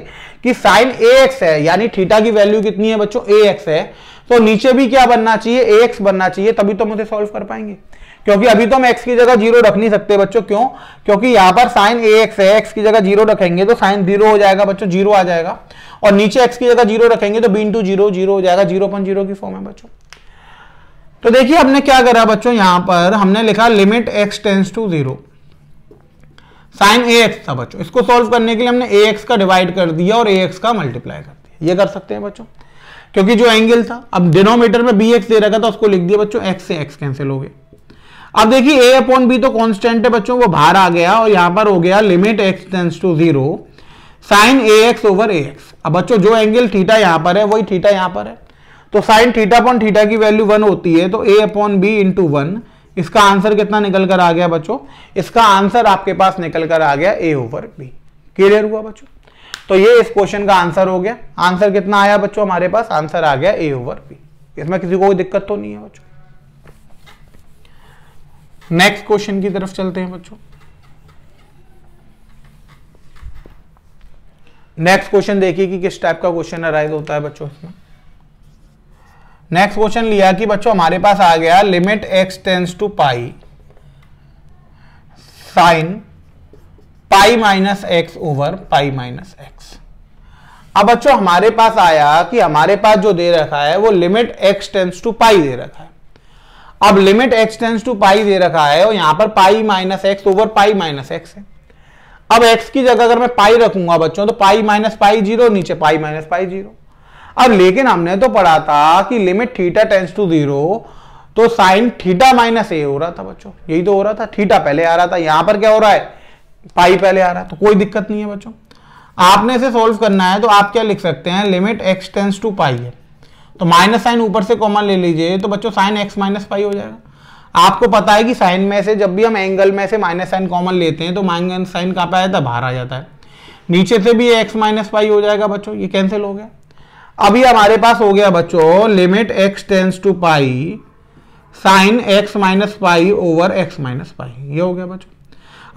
कि साइन ए एक्स है यानी थीटा की वैल्यू कितनी है बच्चों ए एक्स है तो नीचे भी क्या बनना चाहिए ए एक्स बनना चाहिए तभी तो हम उसे सॉल्व कर पाएंगे क्योंकि अभी तो हम एक्स की जगह जीरो रख नहीं सकते बच्चों क्यों क्योंकि यहां पर साइन ए एक्स है एक्स की जगह जीरो रखेंगे तो साइन जीरो हो जाएगा बच्चों जीरो आ जाएगा और नीचे एक्स की जगह जीरो रखेंगे तो बी इंटू जीरो जीरो हो जाएगा जीरो पॉइंट जीरो की फॉर्म है बच्चों तो देखिए हमने क्या करा बच्चों यहां पर हमने लिखा limit x tends to zero sine a x था बच्चों इसको सॉल्व करने के लिए हमने ए एक्स का डिवाइड कर दिया और ए एक्स का मल्टीप्लाई कर दिया ये कर सकते हैं बच्चों क्योंकि जो एंगल था अब डिनोमीटर में बी एक्स दे रखा था उसको लिख दिया बच्चों एक्स से एक्स कैंसिल हो गए अब देखिए ए अपॉन बी तो कॉन्स्टेंट है बच्चों वो बाहर आ गया और यहां पर हो गया limit x tends to zero sine a x over a x अब बच्चों जो एंगल थीटा यहां पर है वही थीटा यहां पर है तो साइन थीटा अपॉन थीटा की वैल्यू वन होती है तो a upon b into one इसका आंसर कितना निकल कर आ गया बच्चों इसका आंसर आपके पास निकल कर आ गया ए ओवर बी क्लियर हुआ बच्चों तो ये इस क्वेश्चन का आंसर हो गया आंसर कितना आया बच्चों हमारे पास आंसर आ गया ए ओवर बी इसमें किसी को कोई दिक्कत तो नहीं है बच्चों नेक्स्ट क्वेश्चन की तरफ चलते हैं बच्चों नेक्स्ट क्वेश्चन देखिए कि किस टाइप का क्वेश्चन अराइज होता है बच्चों इसमें नेक्स्ट क्वेश्चन लिया कि बच्चों हमारे पास आ गया limit x tends to pi sine pi minus x over pi minus x अब बच्चों हमारे पास आया कि हमारे पास जो दे रखा है वो limit x tends to pi दे रखा है अब limit x tends to pi दे रखा है और यहां पर pi minus x over pi minus x है अब एक्स की जगह अगर मैं पाई रखूंगा बच्चों तो पाई माइनस पाई जीरो नीचे पाई माइनस पाई जीरो अब लेकिन हमने तो पढ़ा था कि limit theta tends to zero तो साइन थीटा माइनस ए हो रहा था बच्चों यही तो हो रहा था थीटा पहले आ रहा था यहां पर क्या हो रहा है पाई पहले आ रहा है तो कोई दिक्कत नहीं है बच्चों आपने इसे सोल्व करना है तो आप क्या लिख सकते हैं limit x tends to pi है तो माइनस साइन ऊपर से कॉमन ले लीजिए तो बच्चों साइन एक्स माइनस पाई हो जाएगा आपको पता है कि साइन में से जब भी हम एंगल में से माइनस साइन कॉमन लेते हैं तो माइनस साइन कहाँ पे आ जाता है बाहर आ जाता है नीचे से भी एक्स माइनस वाई हो जाएगा बच्चों ये कैंसिल हो गया अभी हमारे पास हो गया बच्चों limit x tends to pi sine x minus pi over x minus pi ये हो गया बच्चों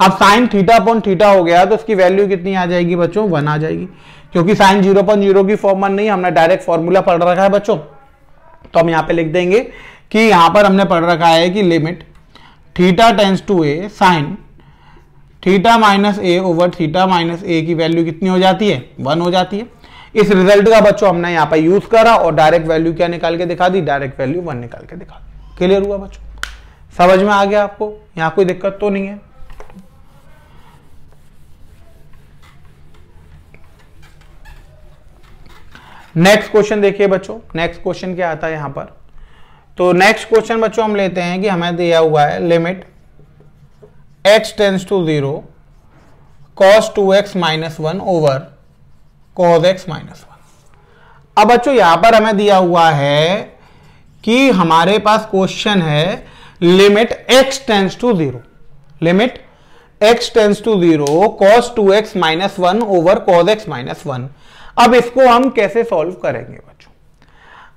अब साइन थीटा अपॉन थीटा हो गया तो उसकी वैल्यू कितनी आ जाएगी बच्चों वन आ जाएगी क्योंकि साइन जीरो पॉइंट जीरो की फॉर्म वन नहीं हमने डायरेक्ट फॉर्मूला पढ़ रखा है बच्चों तो हम यहाँ पे लिख देंगे कि यहां पर हमने पढ़ रखा है कि limit theta tends to a sine theta minus a over theta minus a की वैल्यू कितनी हो जाती है वन हो जाती है इस रिजल्ट का बच्चों हमने यहां पर यूज करा और डायरेक्ट वैल्यू क्या निकाल के दिखा दी डायरेक्ट वैल्यू वन निकाल के दिखा दी क्लियर हुआ बच्चों समझ में आ गया आपको यहां कोई दिक्कत तो नहीं है नेक्स्ट क्वेश्चन देखिए बच्चों नेक्स्ट क्वेश्चन क्या आता है यहां पर तो नेक्स्ट क्वेश्चन बच्चों हम लेते हैं कि हमें दिया हुआ है limit x tends to zero cos two x minus one over cos x minus one अब बच्चों यहां पर हमें दिया हुआ है कि हमारे पास क्वेश्चन है limit x tends to zero limit x tends to zero cos two x minus one over cos x minus one अब इसको हम कैसे सॉल्व करेंगे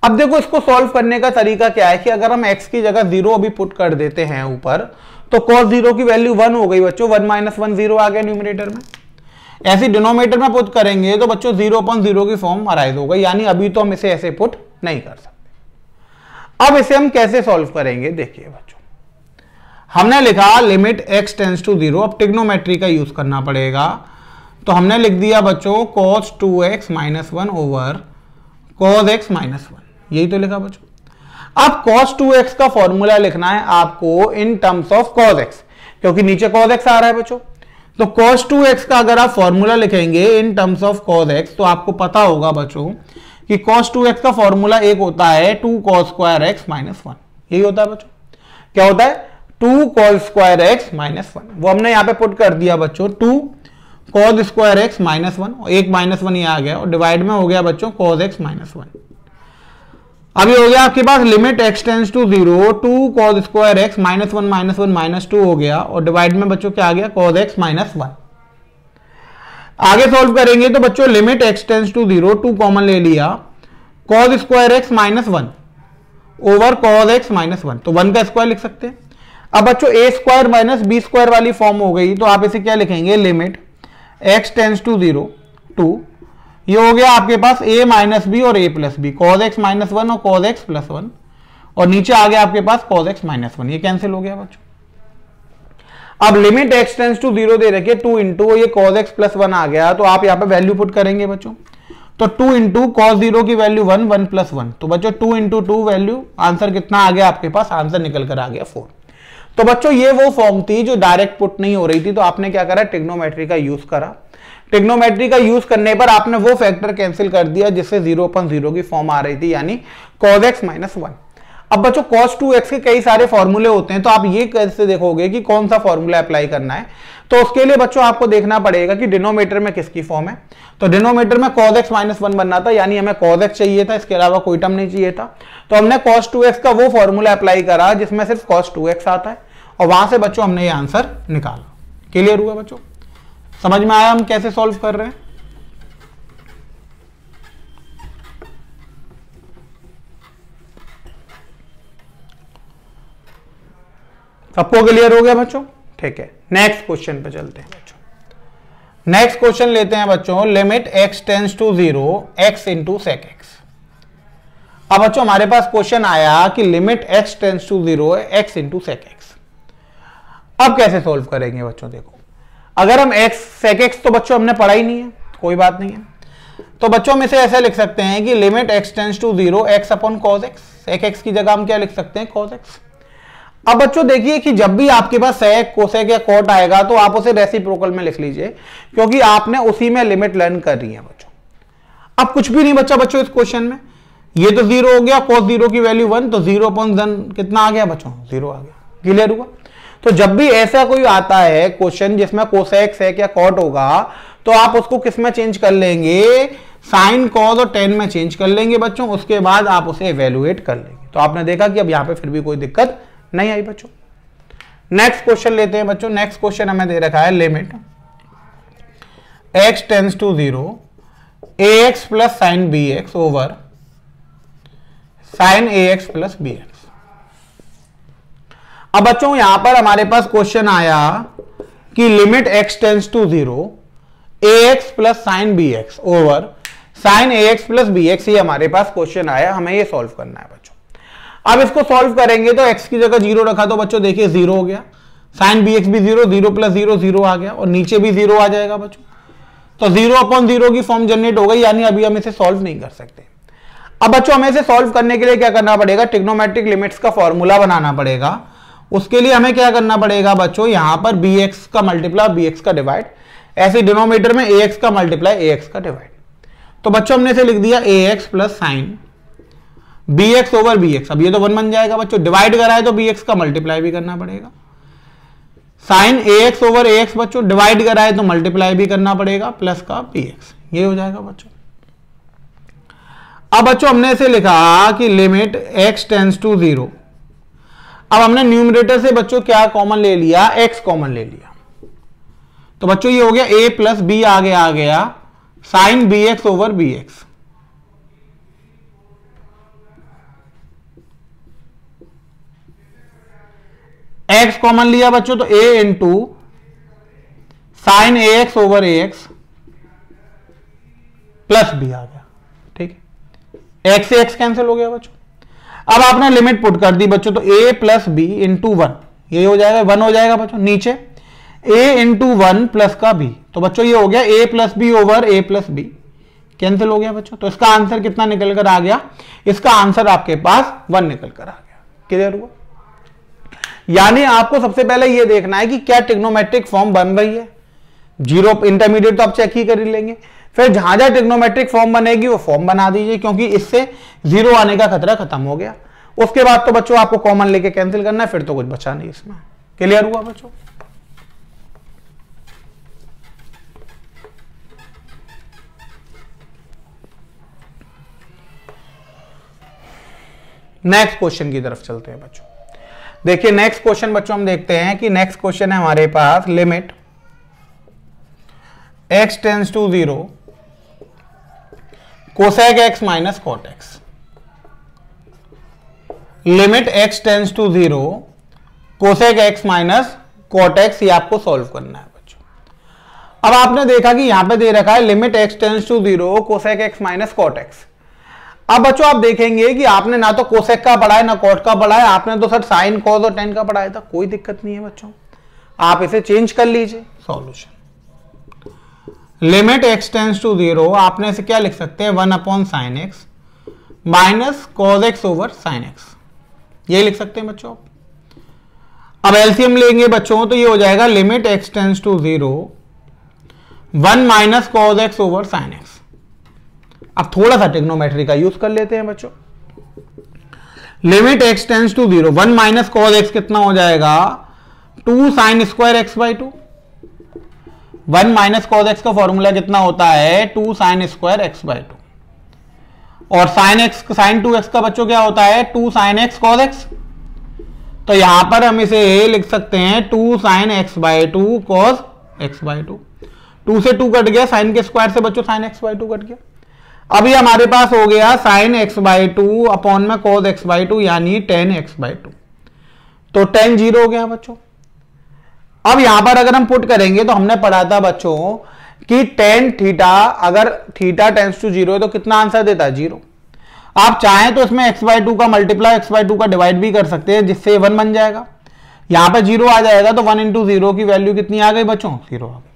अब देखो इसको सॉल्व करने का तरीका क्या है कि अगर हम एक्स की जगह जीरो अभी पुट कर देते हैं ऊपर तो कॉस जीरो की वैल्यू वन हो गई बच्चों वन माइनस वन जीरो आ गया न्यूमिनेटर में ऐसे डिनोमिनेटर में पुट करेंगे तो बच्चों जीरो अपॉन जीरो की फॉर्म अराइज होगा यानी अभी तो हम इसे ऐसे पुट नहीं कर सकते अब इसे हम कैसे सॉल्व करेंगे देखिए बच्चों हमने लिखा limit x tends to zero अब टिग्नोमेट्री का यूज करना पड़ेगा तो हमने लिख दिया बच्चों cos two x minus one over cos x minus one यही तो लिखा बच्चों अब cos 2x का फॉर्मूला लिखना है आपको in terms of cos x क्योंकि नीचे cos x आ रहा है बच्चों तो cos 2x का अगर आप फॉर्मूला लिखेंगे in terms of cos x तो आपको पता होगा बच्चों कि cos 2x का फॉर्मूला एक होता है two cos square x minus one यही होता है बच्चों क्या होता है two cos square x minus one वो हमने यहां पे पुट कर दिया बच्चों two cos square x minus one एक माइनस वन ये आ गया और डिवाइड में हो गया बच्चों कॉस एक्स माइनस वन अभी हो गया आपके पास limit x tends to zero two cos square x minus one minus one minus two हो गया और डिवाइड में बच्चों क्या आ गया कॉज एक्स माइनस वन आगे सॉल्व करेंगे तो बच्चों limit x tends to zero two common ले लिया cos square x minus one over cos x minus one तो वन का स्क्वायर लिख सकते हैं अब बच्चों a square minus b square वाली फॉर्म हो गई तो आप इसे क्या लिखेंगे limit x tends to zero two ये हो गया आपके पास a माइनस बी और a plus b cos x minus one और कॉज एक्स प्लस वन और नीचे आ गया आपके पास कॉज एक्स माइनस वन ये कैंसिल हो गया बच्चों अब limit x tends to zero दे रखे टू इंटू ये कॉज एक्स प्लस वन आ गया तो आप यहां पे वैल्यू पुट करेंगे बच्चों तो टू इंटू कॉज जीरो की value one one plus one तो बच्चों two into two value answer कितना आ गया आपके पास आंसर निकल कर आ गया फोर तो बच्चों ये वो फॉर्म थी जो डायरेक्ट पुट नहीं हो रही थी तो आपने क्या करा टिग्नोमेट्री का यूज करा टिग्नोमेट्री का यूज करने पर आपने वो फैक्टर कैंसिल कर दिया जिससे जीरो अपन जीरो की फॉर्म आ रही थी यानी कॉज एक्स माइनस वन अब बच्चों कॉस टू एक्स के कई सारे फॉर्मूले होते हैं तो आप ये कैसे देखोगे कि कौन सा फॉर्मूला अप्लाई करना है तो उसके लिए बच्चों आपको देखना पड़ेगा कि डिनोमीटर में किसकी फॉर्म है तो डिनोमीटर में कॉज एक्स माइनस वन बनना था यानी हमें कॉज एक्स चाहिए था इसके अलावा कोई टर्म नहीं चाहिए था तो हमने कॉस टू एक्स का वो फॉर्मूला अप्लाई करा जिसमें सिर्फ कॉस टू एक्स आता है और वहां से बच्चों हमने ये आंसर निकाला क्लियर हुआ बच्चों समझ में आया हम कैसे सॉल्व कर रहे हैं सबको क्लियर हो गया बच्चों ठीक है नेक्स्ट क्वेश्चन पे चलते हैं बच्चों नेक्स्ट क्वेश्चन लेते हैं बच्चों limit x tends to zero x into sec x अब बच्चों हमारे पास क्वेश्चन आया कि limit x tends to zero x into sec x अब कैसे सॉल्व करेंगे बच्चों देखो अगर हम एक्स सेक एक्स तो बच्चों हमने पढ़ा ही नहीं है कोई बात नहीं है तो बच्चों में से ऐसे लिख सकते हैं कि limit x tends to zero x upon cos x sec x की जगह हम क्या लिख सकते हैं कॉज एक्स अब बच्चों देखिए कि जब भी आपके पास सेक कोसेक या कोट आएगा तो आप उसे रेसिप्रोकल में लिख लीजिए क्योंकि आपने उसी में लिमिट लर्न कर रही है बच्चों अब कुछ भी नहीं बच्चा बच्चों इस क्वेश्चन में ये तो जीरो हो गया कोस जीरो की वैल्यू वन तो जीरो अपॉन वन कितना आ गया बच्चों जीरो आ गया क्लियर हुआ तो जब भी ऐसा कोई आता है क्वेश्चन जिसमें कोसेक्स है क्या कॉट होगा तो आप उसको किस में चेंज कर लेंगे साइन कॉज और टेन में चेंज कर लेंगे बच्चों उसके बाद आप उसे एवेलुएट कर लेंगे तो आपने देखा कि अब यहां पे फिर भी कोई दिक्कत नहीं आई बच्चों नेक्स्ट क्वेश्चन लेते हैं बच्चों नेक्स्ट क्वेश्चन हमें दे रखा है limit x tends to zero a x plus sine b x over sine a x plus b x अब बच्चों यहां पर हमारे पास क्वेश्चन आया कि limit x tends to zero a x plus sine b x over sine a x plus b x ही हमारे पास क्वेश्चन आया हमें ये सॉल्व करना है बच्चों अब इसको सॉल्व करेंगे तो एक्स की जगह जीरो रखा तो बच्चों देखिए जीरो हो गया साइन बी एक्स भी zero zero plus zero zero आ गया और नीचे भी जीरो आ जाएगा बच्चों तो जीरो अपॉन जीरो की फॉर्म जनरेट हो गई यानी अभी हम इसे सॉल्व नहीं कर सकते अब बच्चों हमें इसे सॉल्व करने के लिए क्या करना पड़ेगा टिक्नोमेट्रिक लिमिट्स का फॉर्मूला बनाना पड़ेगा उसके लिए हमें क्या करना पड़ेगा बच्चों यहां पर बी एक्स का मल्टीप्लाई बी एक्स का डिवाइड ऐसे डिनोमीटर में ए एक्स का मल्टीप्लाई ए एक्स का डिवाइड तो बच्चों हमने इसे लिख दिया a x plus sine b x over b x अब ये तो वन बन जाएगा बच्चों डिवाइड कराए तो बी एक्स का मल्टीप्लाई भी करना पड़ेगा sine a x over a x बच्चों डिवाइड कराए तो मल्टीप्लाई भी करना पड़ेगा प्लस का बी एक्स ये हो जाएगा बच्चों अब बच्चों हमने इसे लिखा कि limit x tends to zero अब हमने न्यूमिनेटर से बच्चों क्या कॉमन ले लिया एक्स कॉमन ले लिया तो बच्चों ये हो गया ए प्लस बी आगे आ गया sine b x over b x x common लिया बच्चों तो a into sine a x over a x plus b आ गया ठीक है एक्स से एक्स कैंसिल हो गया बच्चों अब आपने लिमिट पुट कर दी बच्चों तो a plus b into one ये हो जाएगा वन हो जाएगा बच्चों नीचे ए इंटू वन प्लस का बी तो बच्चों ये हो गया a plus b over a plus b cancel हो गया बच्चों तो इसका आंसर कितना निकल कर आ गया इसका आंसर आपके पास वन निकल कर आ गया क्लियर हुआ यानी आपको सबसे पहले यह देखना है कि क्या टिग्नोमेट्रिक फॉर्म बन रही है जीरो इंटरमीडिएट तो आप चेक ही कर लेंगे फिर जहां जहां ट्रिग्नोमेट्रिक फॉर्म बनेगी वो फॉर्म बना दीजिए क्योंकि इससे जीरो आने का खतरा खत्म हो गया उसके बाद तो बच्चों आपको कॉमन लेके कैंसिल करना है फिर तो कुछ बचा नहीं इसमें क्लियर हुआ बच्चों नेक्स्ट क्वेश्चन की तरफ चलते हैं बच्चों देखिए नेक्स्ट क्वेश्चन बच्चों हम देखते हैं कि नेक्स्ट क्वेश्चन है हमारे पास limit x tends to zero cosec x minus cot x limit x tends to zero cosec x minus cot x ये आपको सॉल्व करना है बच्चों अब आपने देखा कि यहां पे दे रखा है limit x tends to zero cosec x minus cot x अब बच्चों आप देखेंगे कि आपने ना तो कोसेक का पढ़ा है ना कोट का पढ़ा है आपने तो सर साइन कॉज और टेन का पढ़ाया था कोई दिक्कत नहीं है बच्चों आप इसे चेंज कर लीजिए solution limit x tends to zero आपने इसे क्या लिख सकते हैं one upon sine x minus cos x over sine x ये लिख सकते हैं बच्चों अब एलसीएम लेंगे बच्चों तो ये हो जाएगा limit x tends to zero one minus cos x over sine x अब थोड़ा सा टेक्नोमेट्री का यूज कर लेते हैं बच्चों limit x tends to zero one minus cos x कितना हो जाएगा two sine square x by two one minus cos x का फॉर्मूला कितना होता है two sine square x by two और sine x sine two x का बच्चों क्या होता है two sine x cos x तो यहां पर हम इसे ए लिख सकते हैं two sine x by two cos x by to two से टू कट गया साइन के स्क्वायर से बच्चों sine x by two cut गया अभी हमारे पास हो गया sine x by two upon में कॉज एक्स बाय टू यानी टेन एक्स बाय टू तो टेन जीरो हो गया बच्चों अब यहां पर अगर हम पुट करेंगे तो हमने पढ़ा था बच्चों कि टेन थीटा अगर थीटा टेंस टू जीरो है तो कितना आंसर देता है जीरो आप चाहें तो इसमें एक्स बाई टू का मल्टीप्लाई एक्स बाई टू का डिवाइड भी कर सकते हैं जिससे वन बन जाएगा यहां पर जीरो आ जाएगा तो वन इंटू जीरो की वैल्यू कितनी आ गई बच्चों जीरो आ गई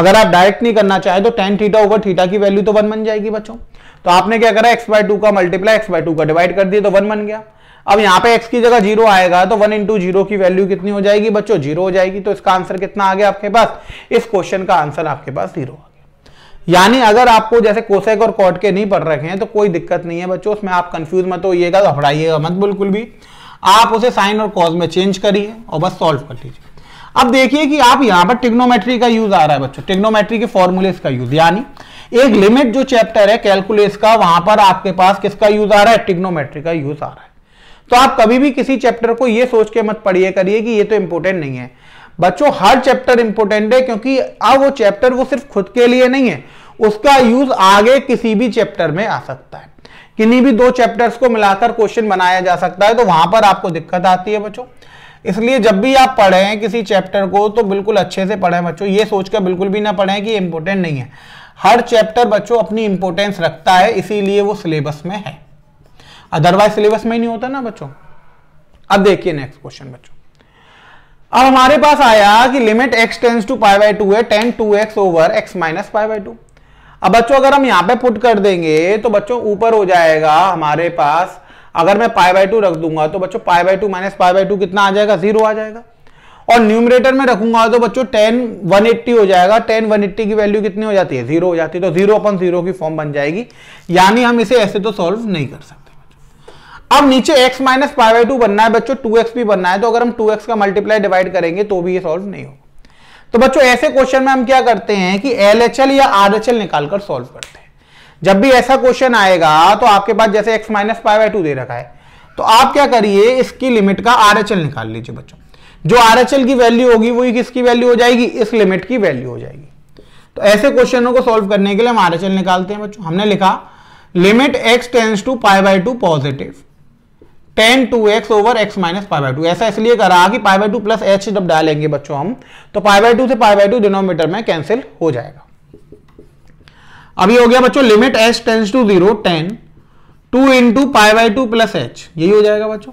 अगर आप डायरेक्ट नहीं करना चाहें तो टेन थीटा ओवर थीटा की वैल्यू तो वन बन जाएगी बच्चों तो आपने क्या करा एक्स बाय टू का मल्टीप्लाई एक्स बाय टू का डिवाइड कर दिया तो वन बन गया अब यहां पे x की जगह जीरो आएगा तो वन इंटू जीरो की वैल्यू कितनी हो जाएगी बच्चों जीरो हो जाएगी तो इसका आंसर कितना आ गया आपके पास इस क्वेश्चन का आंसर आपके पास जीरो आ गया यानी अगर आपको जैसे कोसेक और कॉट के नहीं पढ़ रखे हैं तो कोई दिक्कत नहीं है बच्चों उसमें आप कंफ्यूज मत होइएगा हफड़ाइएगा मत बिल्कुल भी आप उसे साइन और कॉज में चेंज करिए और बस सॉल्व कर लीजिए अब देखिए कि आप यहां पर टिग्नोमेट्री का यूज आ रहा है बच्चों टिग्नोमेट्री के फॉर्मुलेस का यूज यानी एक लिमिट जो चैप्टर है कैलकुलेस का वहां पर आपके पास किसका यूज आ रहा है टिग्नोमेट्री का यूज आ रहा है तो आप कभी भी किसी चैप्टर को ये सोच के मत पढ़िए करिए कि ये तो इंपॉर्टेंट नहीं है बच्चों हर चैप्टर इंपॉर्टेंट है क्योंकि अब वो चैप्टर वो सिर्फ खुद के लिए नहीं है उसका यूज आगे किसी भी चैप्टर में आ सकता है किन्हीं भी दो चैप्टर्स को मिलाकर क्वेश्चन बनाया जा सकता है तो वहां पर आपको दिक्कत आती है बच्चों इसलिए जब भी आप पढ़ें किसी चैप्टर को तो बिल्कुल अच्छे से पढ़ें बच्चों ये सोचकर बिल्कुल भी ना पढ़ें कि इंपॉर्टेंट नहीं है हर चैप्टर बच्चों अपनी इंपॉर्टेंस रखता है इसीलिए वो सिलेबस में है अदरवाइज सिलेबस में ही नहीं होता ना बच्चों अब देखिए नेक्स्ट क्वेश्चन बच्चों अब हमारे पास आया कि limit x tends to pi by two है tan two x over x minus pi by two अब बच्चों अगर हम यहाँ पे पुट कर देंगे तो बच्चों ऊपर हो जाएगा हमारे पास अगर मैं पाई बाई टू रख दूंगा तो बच्चों pi by two minus pi by two कितना आ जाएगा जीरो आ जाएगा और न्यूमरेटर में रखूंगा तो बच्चों टेन वन एट्टी हो जाएगा टेन वन एट्टी की वैल्यू कितनी हो जाती है जीरो हो जाती है तो जीरो अपन जीरो की फॉर्म बन जाएगी यानी हम इसे ऐसे तो सॉल्व नहीं कर सकते अब नीचे x minus pi by two बनना है बच्चों एक्स भी बनना है तो अगर हम टू एक्स का मल्टीप्लाई डिवाइड करेंगे तो भी ये सॉल्व नहीं होगा तो बच्चों ऐसे क्वेश्चन में हम क्या करते हैं कि एल एच एल या आर एच एल निकालकर सॉल्व करते हैं जब भी ऐसा क्वेश्चन आएगा तो आपके पास जैसे x minus pi by two दे रखा है तो आप क्या करिए इसकी लिमिट का आर एच एल निकाल लीजिए बच्चों जो आर एच एल की वैल्यू होगी वही किसकी वैल्यू हो जाएगी इस लिमिट की वैल्यू हो जाएगी तो ऐसे क्वेश्चनों को सॉल्व करने के लिए हम आर एच एल निकालते हैं बच्चों हमने लिखा limit x tends to pi by two positive tan two x over x minus pi by two ऐसा इसलिए कर रहा कि pi by two plus h जब डालेंगे बच्चों हम तो पाई बाई टू से पाई बाई टू डिनोमीटर में कैंसिल हो जाएगा अभी हो गया बच्चों limit h tends to zero tan two into pi by two plus h यही हो जाएगा बच्चों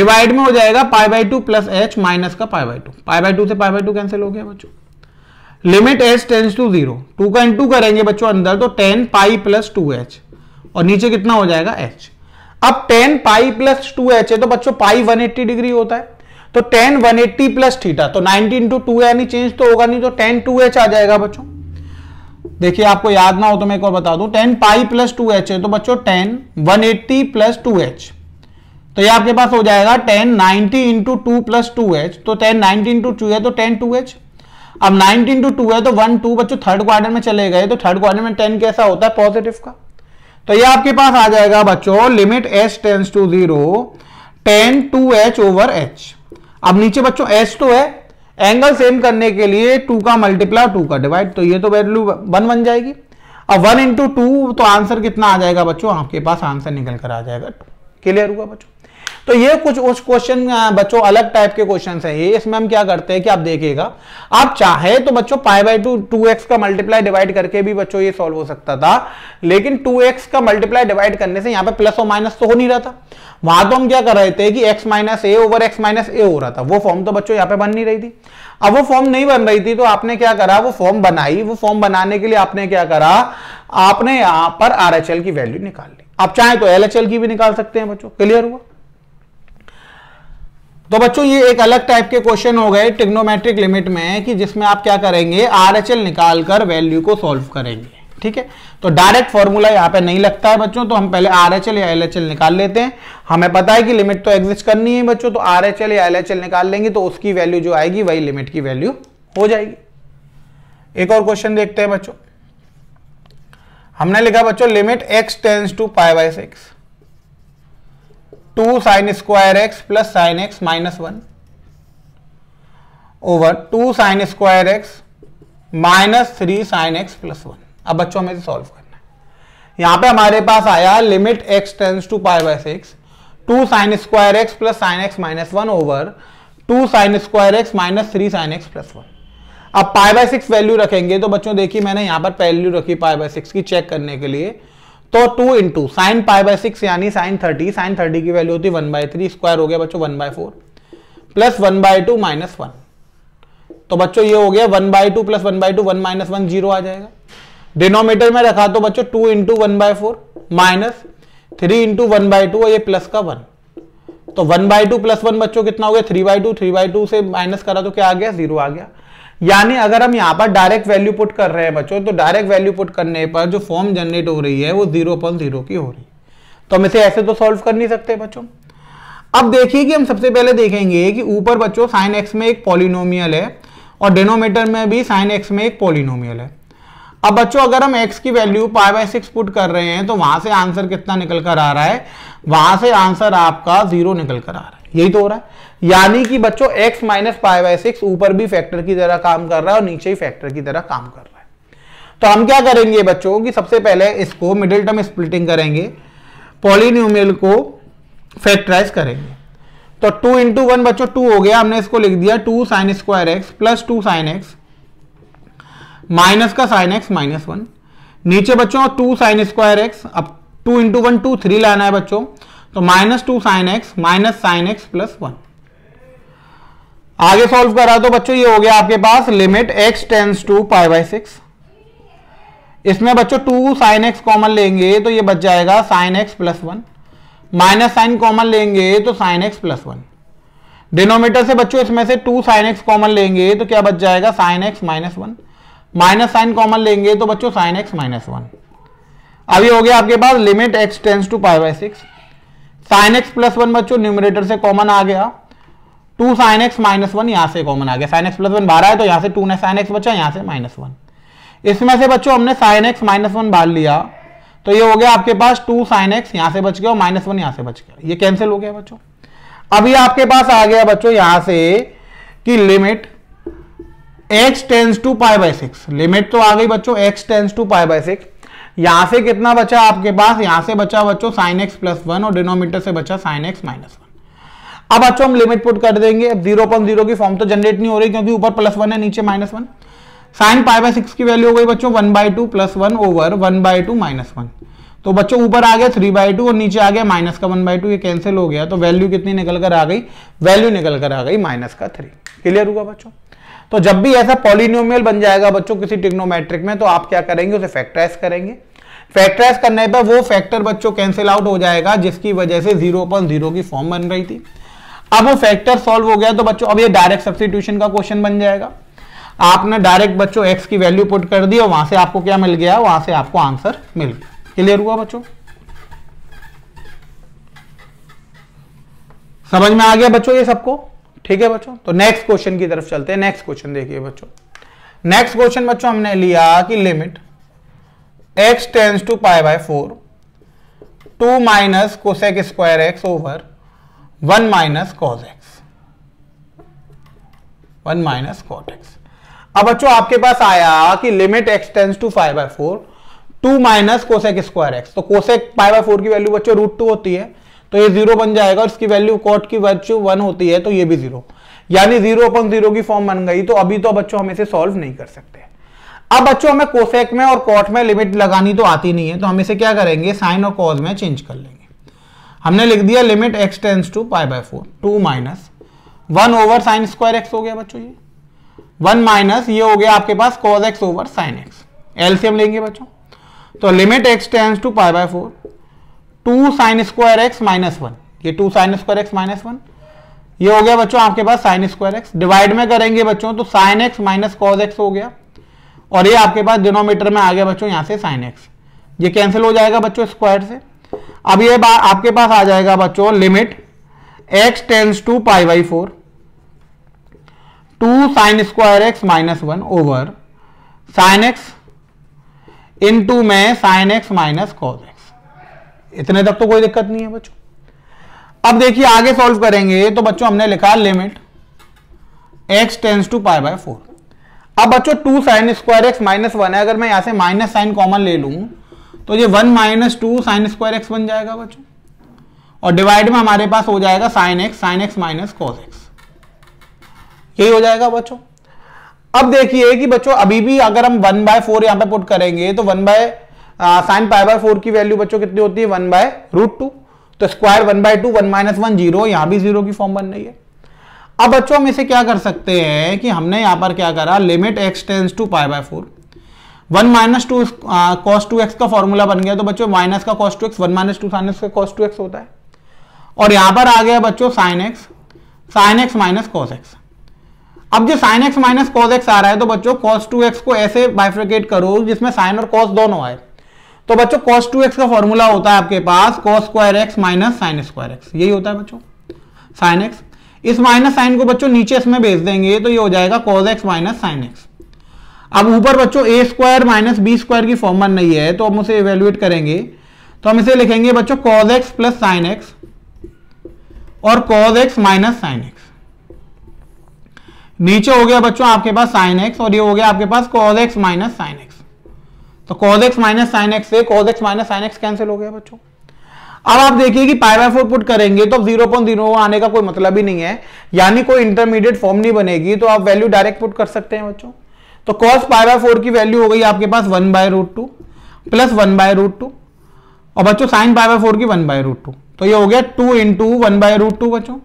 डिवाइड में हो जाएगा pi by two plus h minus का pi by two pi by two से पाई बाई टू कैंसिल हो गया बच्चों limit h tends to zero two का इंटू करेंगे बच्चों अंदर तो tan pi plus two h और नीचे कितना हो जाएगा एच अब tan pi plus two h है तो बच्चों पाई 180 डिग्री होता है तो टेन 180 प्लस थीटा तो 19 इंटू टू यानी चेंज तो होगा नहीं तो टेन टू एच आ जाएगा बच्चों देखिए आपको याद ना हो तो मैं एक और बता दूं tan pi plus two h है तो बच्चों tan one eighty plus two h तो ये आपके पास हो जाएगा tan ninety into two plus two h तो टेन नाइनटी इंटू टू है तो टेन टू एच अब नाइनटी इंटू टू है तो वन टू बच्चों थर्ड क्वार्टर में चले गए तो थर्ड क्वार्टर में टेन कैसा होता है पॉजिटिव का तो ये आपके पास आ जाएगा बच्चों limit s tends to zero tan two h over h अब नीचे बच्चों एच तो है एंगल सेम करने के लिए टू का मल्टीप्लाई टू का डिवाइड तो ये तो वैल्यू वन बन जाएगी अब वन इंटू टू तो आंसर कितना आ जाएगा बच्चों आपके पास आंसर निकल कर आ जाएगा क्लियर हुआ बच्चों तो ये कुछ उस क्वेश्चन बच्चों अलग टाइप के क्वेश्चन है ये इसमें हम क्या करते हैं कि आप देखिएगा आप चाहे तो बच्चों pi by two two x का मल्टीप्लाई डिवाइड करके भी बच्चों ये सॉल्व हो सकता था लेकिन टू एक्स का मल्टीप्लाई डिवाइड करने से यहाँ पे प्लस और माइनस तो हो नहीं रहा था वहां तो हम क्या कर रहे थे कि x minus a over x minus a हो रहा था वो फॉर्म तो बच्चों यहाँ पे बन नहीं रही थी अब वो फॉर्म नहीं बन रही थी तो आपने क्या करा वो फॉर्म बनाई वो फॉर्म बनाने के लिए आपने क्या करा आपने यहां पर आरएचएल की वैल्यू निकाल ली आप चाहे तो एलएचएल की भी निकाल सकते हैं बच्चों क्लियर हुआ तो बच्चों ये एक अलग टाइप के क्वेश्चन हो गए टिग्नोमेट्रिक लिमिट में कि जिसमें आप क्या करेंगे आरएचएल निकाल कर वैल्यू को सॉल्व करेंगे ठीक है तो डायरेक्ट फॉर्मूला यहां पे नहीं लगता है बच्चों तो हम पहले आरएचएल या एलएचएल निकाल लेते हैं हमें पता है कि लिमिट तो एग्जिस्ट करनी है बच्चों तो आरएचएल या एलएचएल निकाल लेंगे तो उसकी वैल्यू जो आएगी वही लिमिट की वैल्यू हो जाएगी एक और क्वेश्चन देखते हैं बच्चों हमने लिखा बच्चों limit x tends to pi by six two sine square x plus sine x minus one over two sine square x minus three sine x plus one अब बच्चों हमें सॉल्व करना है यहां पे हमारे पास आया limit x tends to pi by six two sine square x plus sine x minus one over two sine square x minus three sine x plus one अब पाई बाय सिक्स वैल्यू रखेंगे तो बच्चों देखिए मैंने यहां पर वैल्यू रखी पाई बाय सिक्स की चेक करने के लिए तो two into sine pi by six यानी साइन थर्टी साइन थर्टी की वैल्यू होती है वन बाई थ्री स्क्वायर हो गया बच्चों one by four plus one by two minus one तो बच्चों ये हो गया one by two plus one by two one minus one zero आ जाएगा डिनोमीटर में रखा तो बच्चों two into one by four minus three into one by two और ये प्लस का वन तो one by two plus one बच्चों कितना हो गया three by two three by two से माइनस करा तो क्या आ गया जीरो आ गया यानी अगर हम यहाँ पर डायरेक्ट वैल्यू पुट कर रहे हैं बच्चों तो डायरेक्ट वैल्यू पुट करने पर जो फॉर्म जनरेट हो रही है वो जीरो पॉइंट जीरो की हो रही है तो हम इसे ऐसे तो सॉल्व कर नहीं सकते बच्चों अब देखिए कि हम सबसे पहले देखेंगे कि ऊपर बच्चों साइन एक्स में एक पॉलिनोमियल है और डिनोमीटर में भी साइन एक्स में एक पॉलिनोमियल है अब बच्चों अगर हम एक्स की value pi by six put कर रहे हैं तो वहां से आंसर कितना निकल कर आ रहा है वहां से आंसर आपका जीरो निकल कर आ रहा है यही तो हो रहा है यानी कि बच्चों x minus pi by six ऊपर भी फैक्टर की तरह काम कर रहा है और नीचे ही फैक्टर की तरह काम कर रहा है तो हम क्या करेंगे बच्चों कि सबसे पहले इसको मिडिल टर्म स्प्लिटिंग करेंगे पॉलीन्यूमियल को फैक्टराइज करेंगे तो टू इंटू वन बच्चों टू हो गया हमने इसको लिख दिया two sine square x plus two sine x minus का साइन एक्स माइनस वन नीचे बच्चों टू साइन स्क्वायर एक्स अब two into one two three लाना है बच्चों तो minus two sine x minus sine x plus one आगे सॉल्व करा तो बच्चों ये हो गया आपके पास limit x tends to pi by six इसमें बच्चों टू साइन एक्स कॉमन लेंगे तो ये बच जाएगा sine x plus one minus sine common लेंगे तो sine x plus one denominator से बच्चों इसमें से टू साइन एक्स कॉमन लेंगे तो क्या बच जाएगा sine x minus one minus sine common लेंगे तो बच्चों साइन एक्स माइनस वन अभी हो गया आपके पास limit x tends to pi by six sine x plus one बच्चों न्यूमिनेटर से कॉमन आ गया two sine x minus one यहां से कॉमन आ गया साइन एक्स प्लस वन बारह है तो यहां से टू ने साइन एक्स बचा यहां से माइनस वन इसमें से बच्चों हमने साइन एक्स माइनस वन बाल लिया तो ये हो गया आपके पास टू साइन एक्स यहां से बच गया और माइनस वन यहां से बच गया ये कैंसिल हो गया बच्चों अभी आपके पास आ गया बच्चों यहां से कि limit x tends to pi by six limit तो आ गई बच्चों x tends to pi by six यहां से कितना बचा आपके पास यहां से बचा बच्चों साइन एक्स प्लस वन और डिनोमीटर से बचा साइन एक्स माइनस वन अब बच्चों हम लिमिट पुट कर देंगे अब जीरो पॉइंट जीरो की फॉर्म तो जनरेट नहीं हो रही क्योंकि ऊपर प्लस वन है नीचे minus one sine pi by six की वैल्यू हो गई बच्चों one by two plus one over one by two minus one तो बच्चों ऊपर आ गया थ्री बाई टू और नीचे आ गया माइनस का वन बाई टू ये कैंसिल हो गया तो वैल्यू कितनी निकल कर आ गई वैल्यू निकल कर आ गई माइनस का थ्री क्लियर हुआ बच्चों तो जब भी ऐसा पॉलिन्यूमियल बन जाएगा बच्चों किसी टिक्नोमेट्रिक में तो आप क्या करेंगे उसे फैक्टराइज करेंगे फैक्टराइज करने पर वो फैक्टर बच्चों कैंसिल आउट हो जाएगा जिसकी वजह से जीरो पॉइंट जीरो की फॉर्म बन रही थी अब वो फैक्टर सॉल्व हो गया तो बच्चों अब ये डायरेक्ट सब्सिट्यूशन का क्वेश्चन बन जाएगा आपने डायरेक्ट बच्चों एक्स की वैल्यू पुट कर दी और वहां से आपको क्या मिल गया वहां से आपको आंसर मिल गया क्लियर हुआ बच्चों समझ में आ गया बच्चों ये सबको ठीक है बच्चों तो नेक्स्ट क्वेश्चन की तरफ चलते हैं नेक्स्ट क्वेश्चन देखिए बच्चों नेक्स्ट क्वेश्चन बच्चों हमने लिया कि limit x tends to pi by four two minus cosec square x over one minus cos x one minus cot x अब बच्चों आपके पास आया कि limit x tends to five by four two minus cosec square x तो कोसेक पाई बाय फोर की वैल्यू बच्चों रूट टू होती है तो ये जीरो बन जाएगा और इसकी वैल्यू कॉट की वैल्यू वन होती है तो ये भी जीरो यानी जीरो अपन जीरो की फॉर्म बन गई तो अभी तो बच्चों हम इसे सॉल्व नहीं कर सकते अब बच्चों हमें कोसेक में और कॉट में लिमिट लगानी तो आती नहीं है तो हम इसे क्या करेंगे साइन और कॉज में चेंज कर लेंगे हमने लिख दिया limit x tends to pi by four two minus one over sine square x हो गया बच्चों ये वन माइनस ये हो गया आपके पास cos x over sine x LCM लेंगे बच्चों तो limit x tends to pi by four two sine square x minus one ये two sine square x minus one ये हो गया बच्चों आपके पास साइन स्क्वायर एक्स डिवाइड में करेंगे बच्चों तो sine x minus cos x हो गया और ये आपके पास डिनोमीटर में आ गया बच्चों यहां से साइन एक्स ये कैंसिल हो जाएगा बच्चों स्क्वायर से अब ये आपके पास आ जाएगा बच्चों limit x tends to pi by four two sine square x minus one over sine x into में sine x minus cos x इतने तक तो कोई दिक्कत नहीं है बच्चों अब देखिए आगे सॉल्व करेंगे तो बच्चों हमने लिखा limit x tends to pi by four अब बच्चों two sine square x minus one है अगर मैं यहां से माइनस साइन कॉमन ले लू तो ये one minus two sine square x बन जाएगा बच्चों और डिवाइड में हमारे पास हो जाएगा sine x sine x minus cos x यही हो जाएगा बच्चों अब देखिए कि बच्चों अभी भी अगर हम वन बाय फोर यहां पर पुट करेंगे तो one by sine pi by four की वैल्यू बच्चों कितनी होती है वन बाय रूट टू तो square one by two one minus one zero यहां भी जीरो की फॉर्म बन रही है अब बच्चों हम इसे क्या कर सकते हैं कि हमने यहां पर क्या करा limit x tends to pi by four one minus two cos two x का फॉर्मूला बन गया तो बच्चों माइनस का cos two x one minus two sine x का कॉस टू एक्स होता है और यहां पर आ गया बच्चों sine x sine x minus cos x अब जो sine x minus cos x आ रहा है तो बच्चों कॉस टू एक्स को ऐसे बाइफ्रिकेट करो जिसमें साइन और कॉस दोनों आए तो बच्चों cos 2x का फॉर्मूला होता है आपके पास cos square x minus sine square x यही होता है बच्चों साइन एक्स इस माइनस साइन को बच्चों नीचे इसमें भेज देंगे तो ये हो जाएगा cos x minus sine x अब ऊपर बच्चों a square minus b square की फॉर्म बन रही है तो हम उसे इवेल्युएट करेंगे तो हम इसे लिखेंगे बच्चों cos x plus sine x और cos x minus sine x नीचे हो गया बच्चों आपके पास साइन एक्स और ये हो गया आपके पास cos x minus sine x तो cos x minus sine x से cos x minus sine x cancel हो गया बच्चों अब आप देखिए कि पाई बाय फोर पुट करेंगे तो जीरो पॉइंट जीरो आने का कोई मतलब ही नहीं है यानी कोई इंटरमीडिएट फॉर्म नहीं बनेगी तो आप वैल्यू डायरेक्ट पुट कर सकते हैं बच्चों तो कॉस पाई बाय फोर की वैल्यू हो गई आपके पास one by root two plus one by root two और बच्चों साइन पाई बाय फोर की वन बाय रूट टू तो ये हो गया two into one by root two बच्चों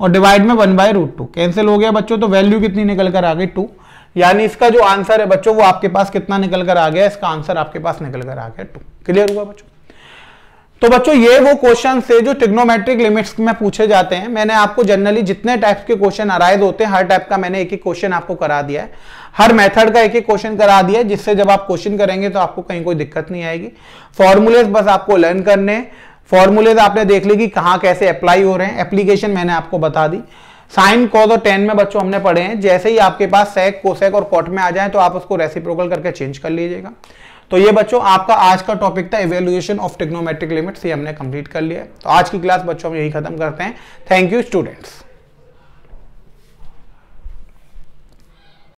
और डिवाइड में one by root two cancel हो गया बच्चों तो वैल्यू कितनी निकल कर आ गई टू यानी इसका जो आंसर है बच्चों वो आपके पास कितना निकल कर आ गया इसका आंसर आपके पास निकल कर आ गया टू क्लियर हुआ बच्चों तो बच्चों ये वो क्वेश्चन थे जो टिग्नोमेट्रिक लिमिट्स में पूछे जाते हैं मैंने आपको जनरली जितने टाइप्स के क्वेश्चन अराइज होते हैं हर टाइप का मैंने एक एक क्वेश्चन आपको करा दिया है हर मेथड का एक एक क्वेश्चन करा दिया है जिससे जब आप क्वेश्चन करेंगे तो आपको कहीं कोई दिक्कत नहीं आएगी फॉर्मुलेज बस आपको लर्न करने फॉर्मुलेज आपने देख ली कि कहाँ कैसे अप्लाई हो रहे हैं एप्लीकेशन मैंने आपको बता दी साइन कॉज और टेन में बच्चों हमने पढ़े हैं जैसे ही आपके पास सेक कोसेक और कॉट में आ जाए तो आप उसको रेसिप्रोकल करके चेंज कर लीजिएगा तो ये बच्चों आपका आज का टॉपिक था इवेल्युएशन ऑफ टेक्नोमेट्रिक लिमिट्स ये हमने कंप्लीट कर लिया तो आज की क्लास बच्चों हम यही खत्म करते हैं थैंक यू स्टूडेंट्स